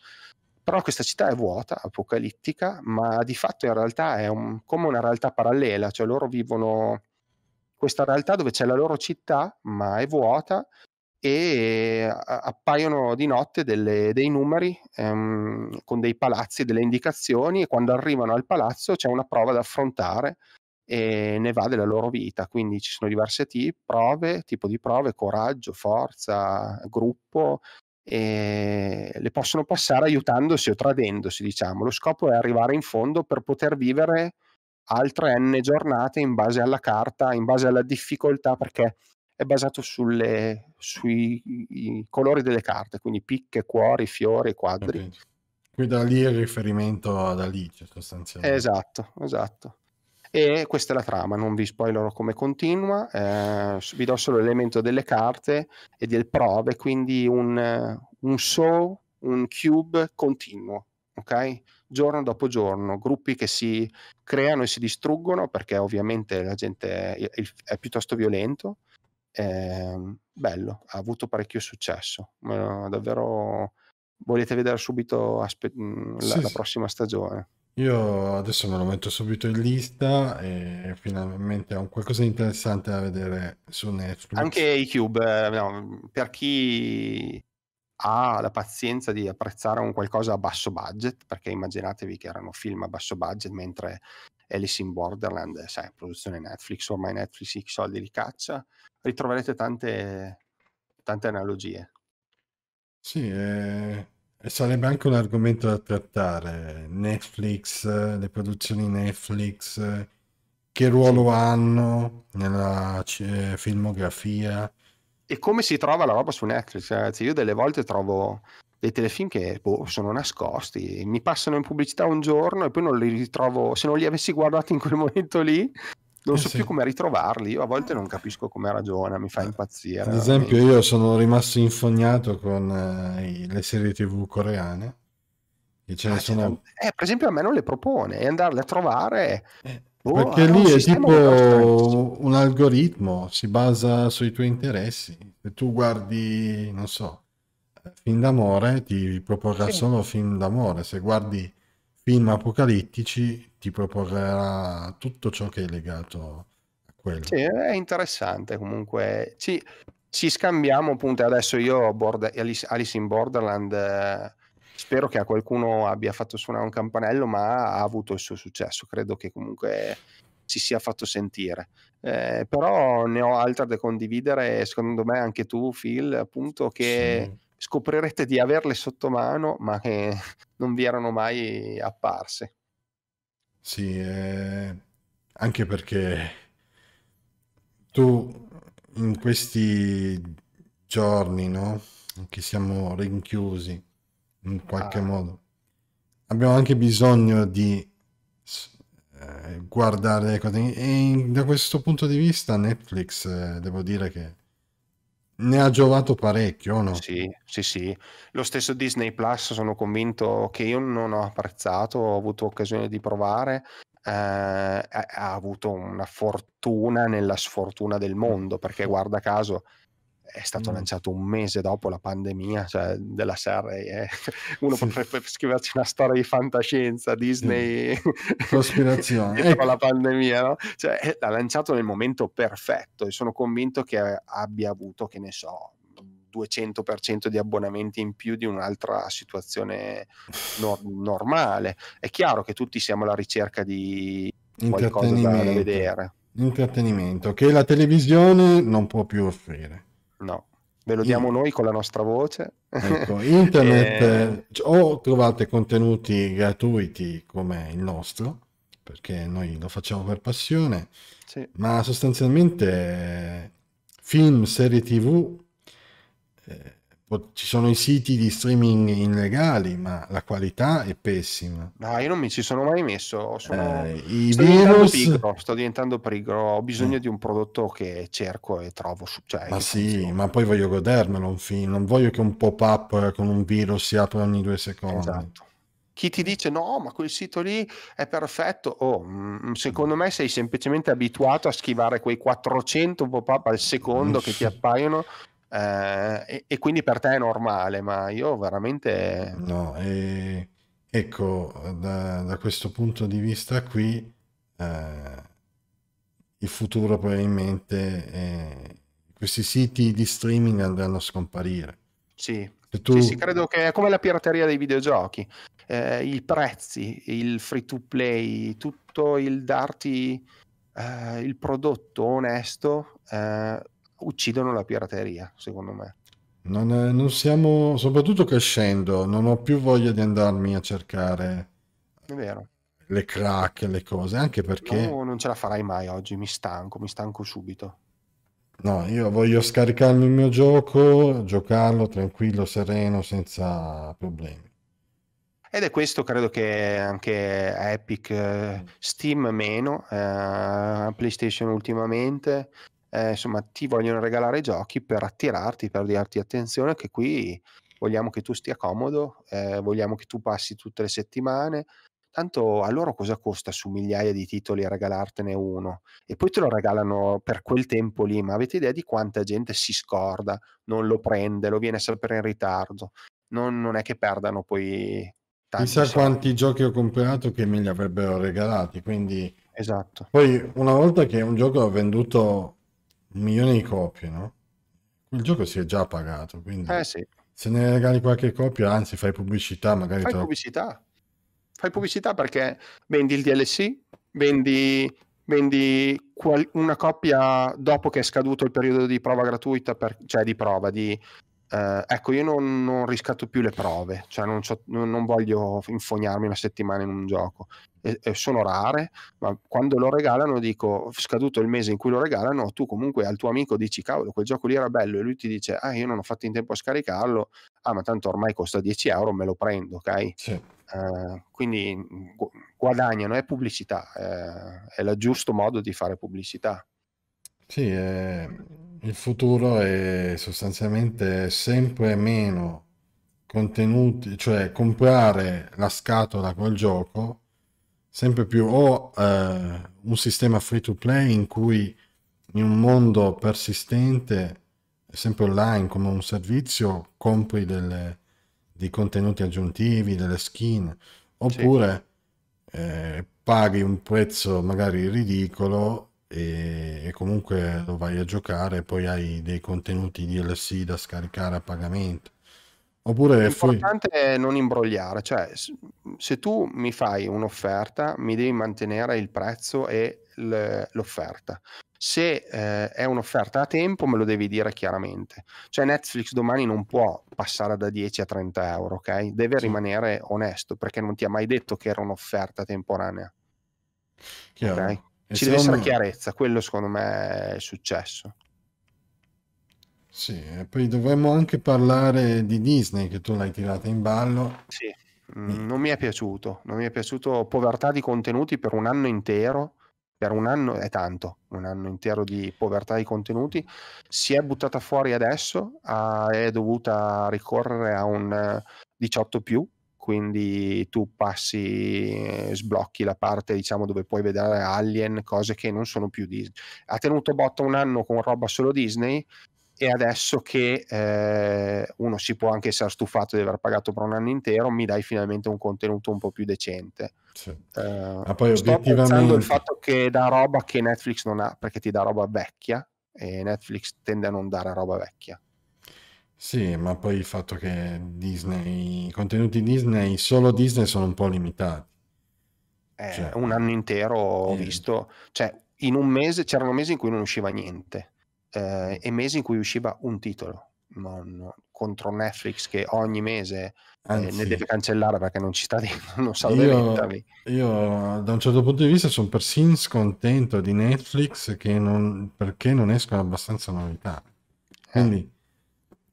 però questa città è vuota, apocalittica, ma di fatto in realtà è un, come una realtà parallela, cioè loro vivono questa realtà dove c'è la loro città, ma è vuota, e appaiono di notte delle, dei numeri ehm, con dei palazzi, delle indicazioni e quando arrivano al palazzo c'è una prova da affrontare e ne va della loro vita, quindi ci sono diverse t- prove, tipo di prove, coraggio, forza, gruppo, e le possono passare aiutandosi o tradendosi, diciamo. Lo scopo è arrivare in fondo per poter vivere altre n giornate in base alla carta, in base alla difficoltà, perché è basato sulle, sui colori delle carte, quindi picche, cuori, fiori, quadri. Okay.
Qui da lì il riferimento ad Alice sostanzialmente. Esatto,
esatto. E questa è la trama, non vi spoilerò come continua, eh, vi do solo l'elemento delle carte e del prove, quindi un, un show, un cube continuo, ok? Giorno dopo giorno, gruppi che si creano e si distruggono perché ovviamente la gente è, è piuttosto violento. Eh, bello, ha avuto parecchio successo, davvero volete vedere subito aspe- mm, la, sì, la prossima stagione.
Io adesso me lo metto subito in lista e finalmente ho qualcosa di interessante da vedere su Netflix. Anche
iCube, eh, no, per chi ha la pazienza di apprezzare un qualcosa a basso budget, perché immaginatevi che erano film a basso budget, mentre Alice in Borderland, sai, produzione Netflix, ormai Netflix i soldi li caccia, ritroverete tante, tante analogie.
Sì, eh, e sarebbe anche un argomento da trattare. Netflix, le produzioni Netflix, che ruolo hanno nella c- eh, filmografia.
E come si trova la roba su Netflix? Ragazzi, cioè, io delle volte trovo dei telefilm che boh, sono nascosti, mi passano in pubblicità un giorno e poi non li ritrovo, se non li avessi guardati in quel momento lì, non eh so sì. più come ritrovarli. Io a volte non capisco come ragiona, mi fa eh, impazzire. Ad eh, esempio, veramente.
io sono rimasto infognato con eh, le serie tv coreane. Che ce ah, ne sono...
eh, per esempio, a me non le propone e andarle a trovare. Eh, boh, perché lì è
tipo un algoritmo, si basa sui tuoi interessi. Se tu guardi, non so, film d'amore, ti proporrà sì. solo film d'amore. Se guardi film apocalittici ti proporrà tutto ciò che è legato
a quello. Sì, è interessante comunque. Ci, ci scambiamo appunto adesso io board, Alice, Alice, in Borderland eh, spero che a qualcuno abbia fatto suonare un campanello ma ha avuto il suo successo credo che comunque si sia fatto sentire eh, però ne ho altre da condividere secondo me anche tu Phil appunto che sì. scoprirete di averle sotto mano ma che non vi erano mai apparse
sì, eh, anche perché tu in questi giorni, no? Che siamo rinchiusi in qualche Ah, modo, abbiamo anche bisogno di eh, guardare le cose. E in- da questo punto di vista Netflix, eh, devo dire che ne ha giovato parecchio,
no? Sì, sì, sì. Lo stesso Disney Plus sono convinto che io non ho apprezzato, ho avuto occasione di provare, eh, ha avuto una fortuna nella sfortuna del mondo, perché guarda caso è stato mm. lanciato un mese dopo la pandemia cioè, della serie. Eh. Uno sì. potrebbe scriverci una storia di fantascienza, mm. Disney, sì.
cospirazione. ecco.
la pandemia, no? Cioè, eh, l'ha lanciato nel momento perfetto e sono convinto che abbia avuto, che ne so, 200% di abbonamenti in più di un'altra situazione no- normale. È chiaro che tutti siamo alla ricerca di qualcosa da vedere.
Intrattenimento che la televisione non può più
offrire. No, ve lo diamo noi con la nostra voce. Ecco, internet e...
Eh, o trovate contenuti gratuiti come il nostro, perché noi lo facciamo per passione, sì. ma sostanzialmente film, serie tv, eh, ci sono i siti di streaming illegali, ma la qualità è pessima.
No, io non mi ci sono mai messo. Sono, eh, sto, virus... diventando pigro, sto diventando pigro, ho bisogno eh. di un prodotto che cerco e trovo.
Cioè, ma sì, ma poi voglio godermelo un film, non voglio che un pop-up con un virus si apra ogni due secondi. Esatto
chi ti dice no, ma quel sito lì è perfetto, oh, mm, secondo me sei semplicemente abituato a schivare quei 400 pop-up al secondo mm. che ti appaiono eh, e, e, quindi per te è normale, ma io veramente...
No, e, eh, ecco, da, da, questo punto di vista qui, eh, il futuro probabilmente, eh, questi siti di streaming andranno a scomparire. Sì, tu... Sì, sì,
credo che è come la pirateria dei videogiochi. Eh, I prezzi, il free to play, tutto il darti eh, il prodotto onesto eh, uccidono la pirateria, secondo me.
Non, è, eh, non, siamo, soprattutto crescendo, non ho più voglia di andarmi a cercare le crack, le cose, anche
perché... No, non ce la farai mai oggi, mi stanco, mi stanco subito.
No, io voglio scaricarmi il mio gioco, giocarlo tranquillo, sereno, senza problemi.
Ed è questo credo che anche Epic, eh, Steam meno, eh, PlayStation ultimamente, eh, insomma ti vogliono regalare giochi per attirarti, per dirti attenzione che qui vogliamo che tu stia comodo, eh, vogliamo che tu passi tutte le settimane, tanto a loro cosa costa su migliaia di titoli regalartene uno e poi te lo regalano per quel tempo lì, ma avete idea di quanta gente si scorda, non lo prende, lo viene a sapere in ritardo, non, non è che perdano poi... Chissà
soldi. quanti giochi ho comprato che me li avrebbero regalati, quindi... Esatto. Poi una volta che un gioco ho venduto un milione di copie, no? Il gioco si è già pagato, quindi Eh sì, se ne regali qualche copia, anzi fai pubblicità, magari fai te
pubblicità. Fai pubblicità perché vendi il DLC, vendi, vendi qual- una coppia dopo che è scaduto il periodo di prova gratuita, per- cioè di prova, di... eh, ecco, io non, non riscatto più le prove, cioè non, non- non voglio infognarmi una settimana in un gioco e, e sono rare, ma quando lo regalano dico, scaduto il mese in cui lo regalano, tu comunque al tuo amico dici, cavolo, quel gioco lì era bello e lui ti dice, ah, io non ho fatto in tempo a scaricarlo, ah, ma tanto ormai costa 10 euro, me lo prendo, ok? Sì. Uh, quindi mm, gu- guadagnano, è pubblicità, eh, è il giusto modo di fare pubblicità.
Sì, eh, il futuro è sostanzialmente sempre meno contenuti, cioè comprare la scatola col gioco sempre più o eh, un sistema free to play in cui in un mondo persistente, sempre online come un servizio, compri delle, dei contenuti aggiuntivi, delle skin, oppure sì. eh, paghi un prezzo magari ridicolo e, e, comunque lo vai a giocare e poi hai dei contenuti DLC da scaricare a pagamento. Oppure L'importante
fui. è non imbrogliare, cioè se tu mi fai un'offerta mi devi mantenere il prezzo e l'offerta. Se eh, è un'offerta a tempo me lo devi dire chiaramente. Cioè Netflix domani non può passare da 10 a 30 euro, ok? Deve sì. rimanere onesto perché non ti ha mai detto che era un'offerta temporanea. Chiaro. Okay? Ci deve essere me... chiarezza, quello secondo me è successo.
Sì, e poi dovremmo anche parlare di Disney che tu l'hai tirata in ballo.
Sì, mm, non mi è piaciuto, non mi è piaciuto povertà di contenuti per un anno intero, per un anno è tanto, un anno intero di povertà di contenuti, si è buttata fuori adesso, ha, è dovuta ricorrere a un 18 eh, più, quindi tu passi, eh, sblocchi la parte diciamo, dove puoi vedere Alien, cose che non sono più Disney. Ha tenuto botta un anno con roba solo Disney, e adesso che eh, uno si può anche essere stufato di aver pagato per un anno intero, mi dai finalmente un contenuto un po' più decente. Sì. Eh, Ma poi sto obiettivamente... il fatto che da roba che Netflix non ha, perché ti dà roba vecchia e Netflix tende a non dare roba vecchia.
Sì, ma poi il fatto che Disney, i contenuti Disney, solo Disney sono un po' limitati.
Eh, cioè, un anno intero ho eh. visto, cioè in un mese, c'erano mesi in cui non usciva niente eh, e mesi in cui usciva un titolo non, contro Netflix che ogni mese eh, Anzi, ne deve cancellare perché non ci sta dentro, non sa dove metterli.
Io da un certo punto di vista sono persino scontento di Netflix non, perché non escono abbastanza novità. Eh. Quindi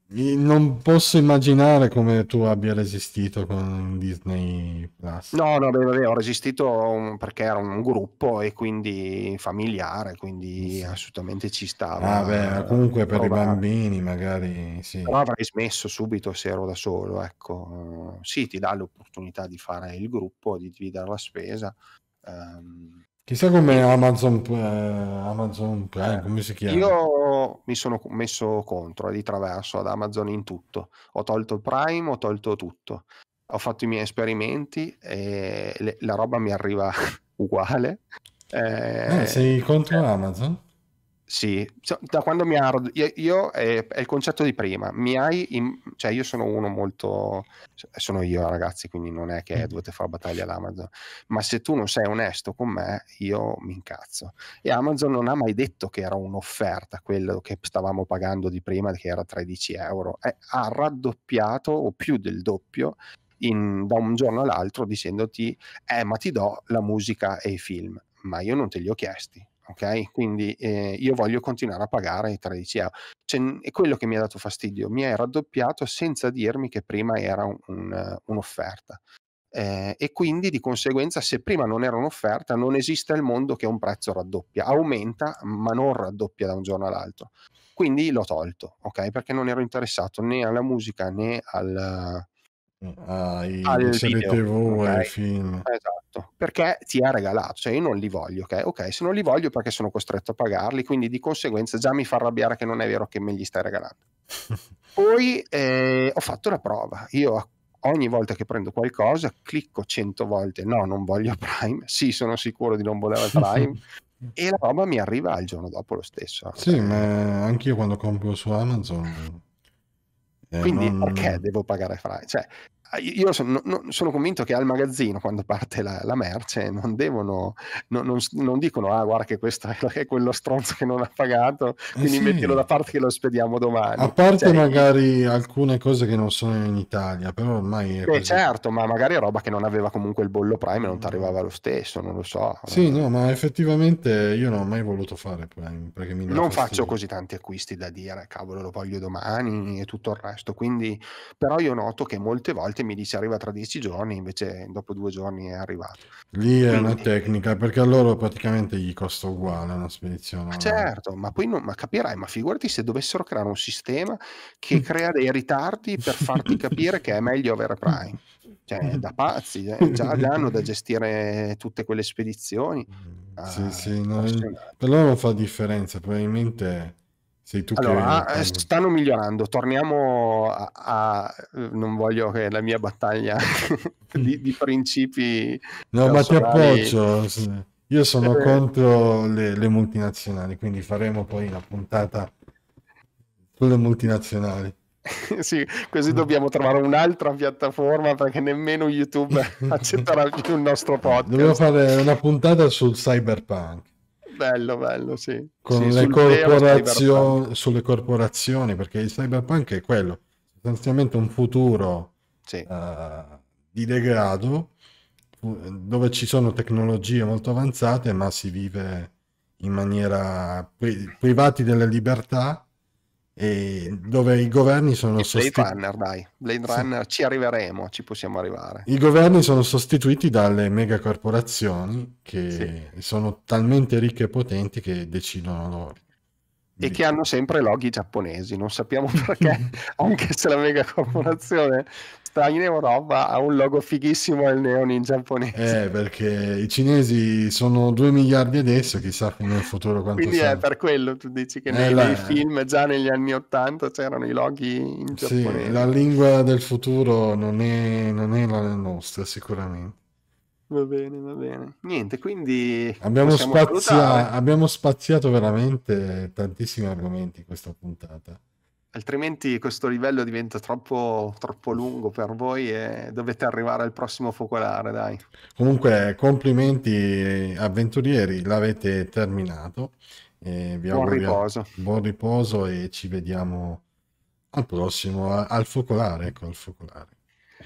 non posso immaginare come tu abbia resistito con Disney
Plus. No, no, beh, beh, ho resistito perché era un gruppo e quindi familiare, quindi eh sì. assolutamente ci stava. Ah, beh, eh, comunque per provare. i bambini magari sì. Però avrei smesso subito se ero da solo, ecco. Sì, ti dà l'opportunità di fare il gruppo, di dividere la spesa. Um, Chissà
come Amazon, eh, Amazon Prime, come si chiama?
Io mi sono messo contro, di traverso, ad Amazon in tutto. Ho tolto il Prime, ho tolto tutto. Ho fatto i miei esperimenti e le, la roba mi arriva uguale. Eh, eh, sei
contro eh, Amazon?
Sì, da quando mi ha... Io, io è, eh, è, il concetto di prima, mi hai... In, cioè io sono uno molto... Sono io ragazzi, quindi non è che mm. dovete fare battaglia all'Amazon, ma se tu non sei onesto con me, io mi incazzo. E Amazon non ha mai detto che era un'offerta, quello che stavamo pagando di prima, che era 13 euro. È, eh, ha raddoppiato o più del doppio in, da un giorno all'altro dicendoti, eh ma ti do la musica e i film, ma io non te li ho chiesti ok? Quindi eh, io voglio continuare a pagare i 13 euro. Cioè, è quello che mi ha dato fastidio, mi hai raddoppiato senza dirmi che prima era un, un, un'offerta. Eh, e quindi di conseguenza se prima non era un'offerta non esiste il mondo che un prezzo raddoppia, aumenta ma non raddoppia da un giorno all'altro. Quindi l'ho tolto, ok? Perché non ero interessato né alla musica né al, eh, ai ah, al video, TV okay? film. Esatto costretto perché ti ha regalato, cioè io non li voglio, ok? Ok, se non li voglio perché sono costretto a pagarli, quindi di conseguenza già mi fa arrabbiare che non è vero che me li stai regalando. Poi eh, ho fatto la prova, io ogni volta che prendo qualcosa clicco 100 volte no, non voglio Prime, sì, sono sicuro di non voler Prime. e la roba mi arriva il giorno dopo lo stesso.
Sì, eh. ma anche io quando compro su Amazon
eh, quindi non... perché devo pagare Prime? Cioè, Ah, io sono, no, sono, convinto che al magazzino quando parte la, la merce non devono non, non, non, dicono ah guarda che questo è quello stronzo che non ha pagato eh, quindi eh sì. mettilo da parte che lo spediamo domani a parte cioè,
magari alcune cose che non sono in Italia però ormai è Beh,
certo ma magari roba che non aveva comunque il bollo prime non ti arrivava lo stesso non lo so
sì no ma effettivamente io non ho mai voluto fare
prime perché mi non fastidio. faccio così tanti acquisti da dire cavolo lo voglio domani e tutto il resto quindi però io noto che molte volte volte mi dice arriva tra dieci giorni, invece dopo due giorni è arrivato. Lì è Quindi, una tecnica, perché a
loro praticamente
gli costa uguale una spedizione. Ma certo, ma poi non, ma capirai, ma figurati se dovessero creare un sistema che mm. crea dei ritardi per farti capire che è meglio avere Prime. Cioè, da pazzi, eh. già hanno da gestire tutte quelle spedizioni.
ah, sì, no, per loro non fa differenza, probabilmente sei tu allora, che... Eh,
stanno migliorando. Torniamo a, a, Non voglio che la mia battaglia di, di, principi. No, ma ti appoggio.
Io sono eh. contro le, le multinazionali, quindi faremo poi una puntata sulle multinazionali.
sì, così dobbiamo trovare un'altra piattaforma perché nemmeno YouTube accetterà più il nostro podcast. Dobbiamo
fare una puntata sul cyberpunk.
Bello, bello, sì. Con sì, le corporazio-
sulle corporazioni, perché il cyberpunk è quello, sostanzialmente un futuro
sì. uh,
di degrado dove ci sono tecnologie molto avanzate, ma si vive in maniera pri- privati delle libertà dove i governi sono sostituiti. Blade Runner,
dai, Blade Runner sì. ci arriveremo, ci possiamo arrivare.
I governi sono sostituiti dalle megacorporazioni che sì. sono talmente ricche e potenti che decidono loro
e che hanno sempre loghi giapponesi, non sappiamo perché, anche se la mega corporazione sta in Europa ha un logo fighissimo al neon in giapponese.
Eh, perché i cinesi sono 2 miliardi adesso, chissà nel futuro quanto Quindi sono. è
per quello, tu dici che eh, nei, la... nei, film già negli anni 80 c'erano i loghi in giapponese. Sì, la
lingua del futuro non è, non è la nostra sicuramente.
Va bene, va bene. Niente, quindi... Abbiamo, spazia-
abbiamo spaziato veramente tantissimi argomenti in questa puntata
altrimenti questo livello diventa troppo, troppo, lungo per voi e dovete arrivare al prossimo focolare, dai.
Comunque, complimenti avventurieri, l'avete terminato. Eh, vi buon riposo. Buon riposo e ci vediamo al prossimo, al focolare, ecco, al focolare.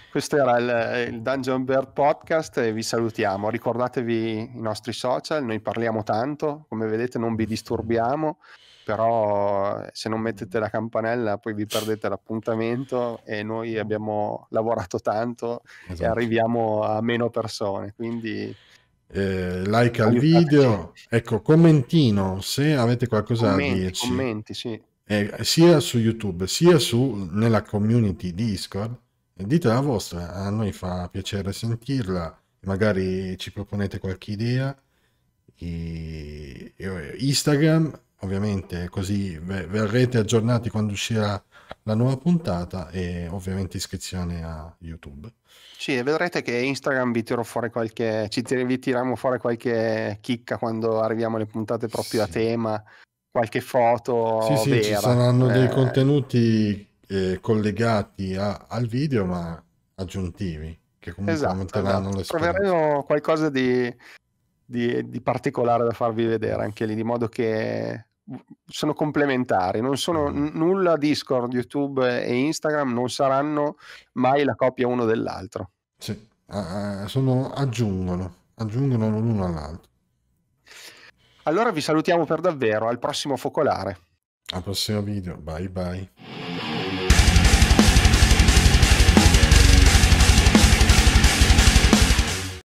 Questo era il, il, Dungeon Bird Podcast e vi salutiamo. Ricordatevi i nostri social, noi parliamo tanto, come vedete non vi disturbiamo, però eh, se non mettete la campanella poi vi perdete l'appuntamento e noi abbiamo lavorato tanto esatto. e arriviamo a meno persone, quindi... Eh, like al video,
ecco commentino se avete qualcosa commenti, da dirci, commenti, sì. eh, sia su YouTube sia su, nella community Discord Dite la vostra, a noi fa piacere sentirla, magari ci proponete qualche idea. Instagram, ovviamente, così verrete aggiornati quando uscirà la nuova puntata e ovviamente iscrizione a YouTube.
Sì, vedrete che Instagram vi tiro fuori qualche, ci tir- vi tiriamo fuori qualche chicca quando arriviamo alle puntate proprio sì. a tema, qualche foto. Sì, vera. ci saranno eh... dei
contenuti eh, collegati a, al video, ma aggiuntivi, che comunque esatto, aumenteranno esatto.
Troveremo qualcosa di, di, di, particolare da farvi vedere anche lì, di modo che sono complementari, non sono mm. n- nulla Discord, YouTube e Instagram, non saranno mai la copia uno dell'altro.
Sì, uh, sono, aggiungono, aggiungono l'uno all'altro.
Allora vi salutiamo per davvero, al prossimo focolare.
Al prossimo video, bye bye.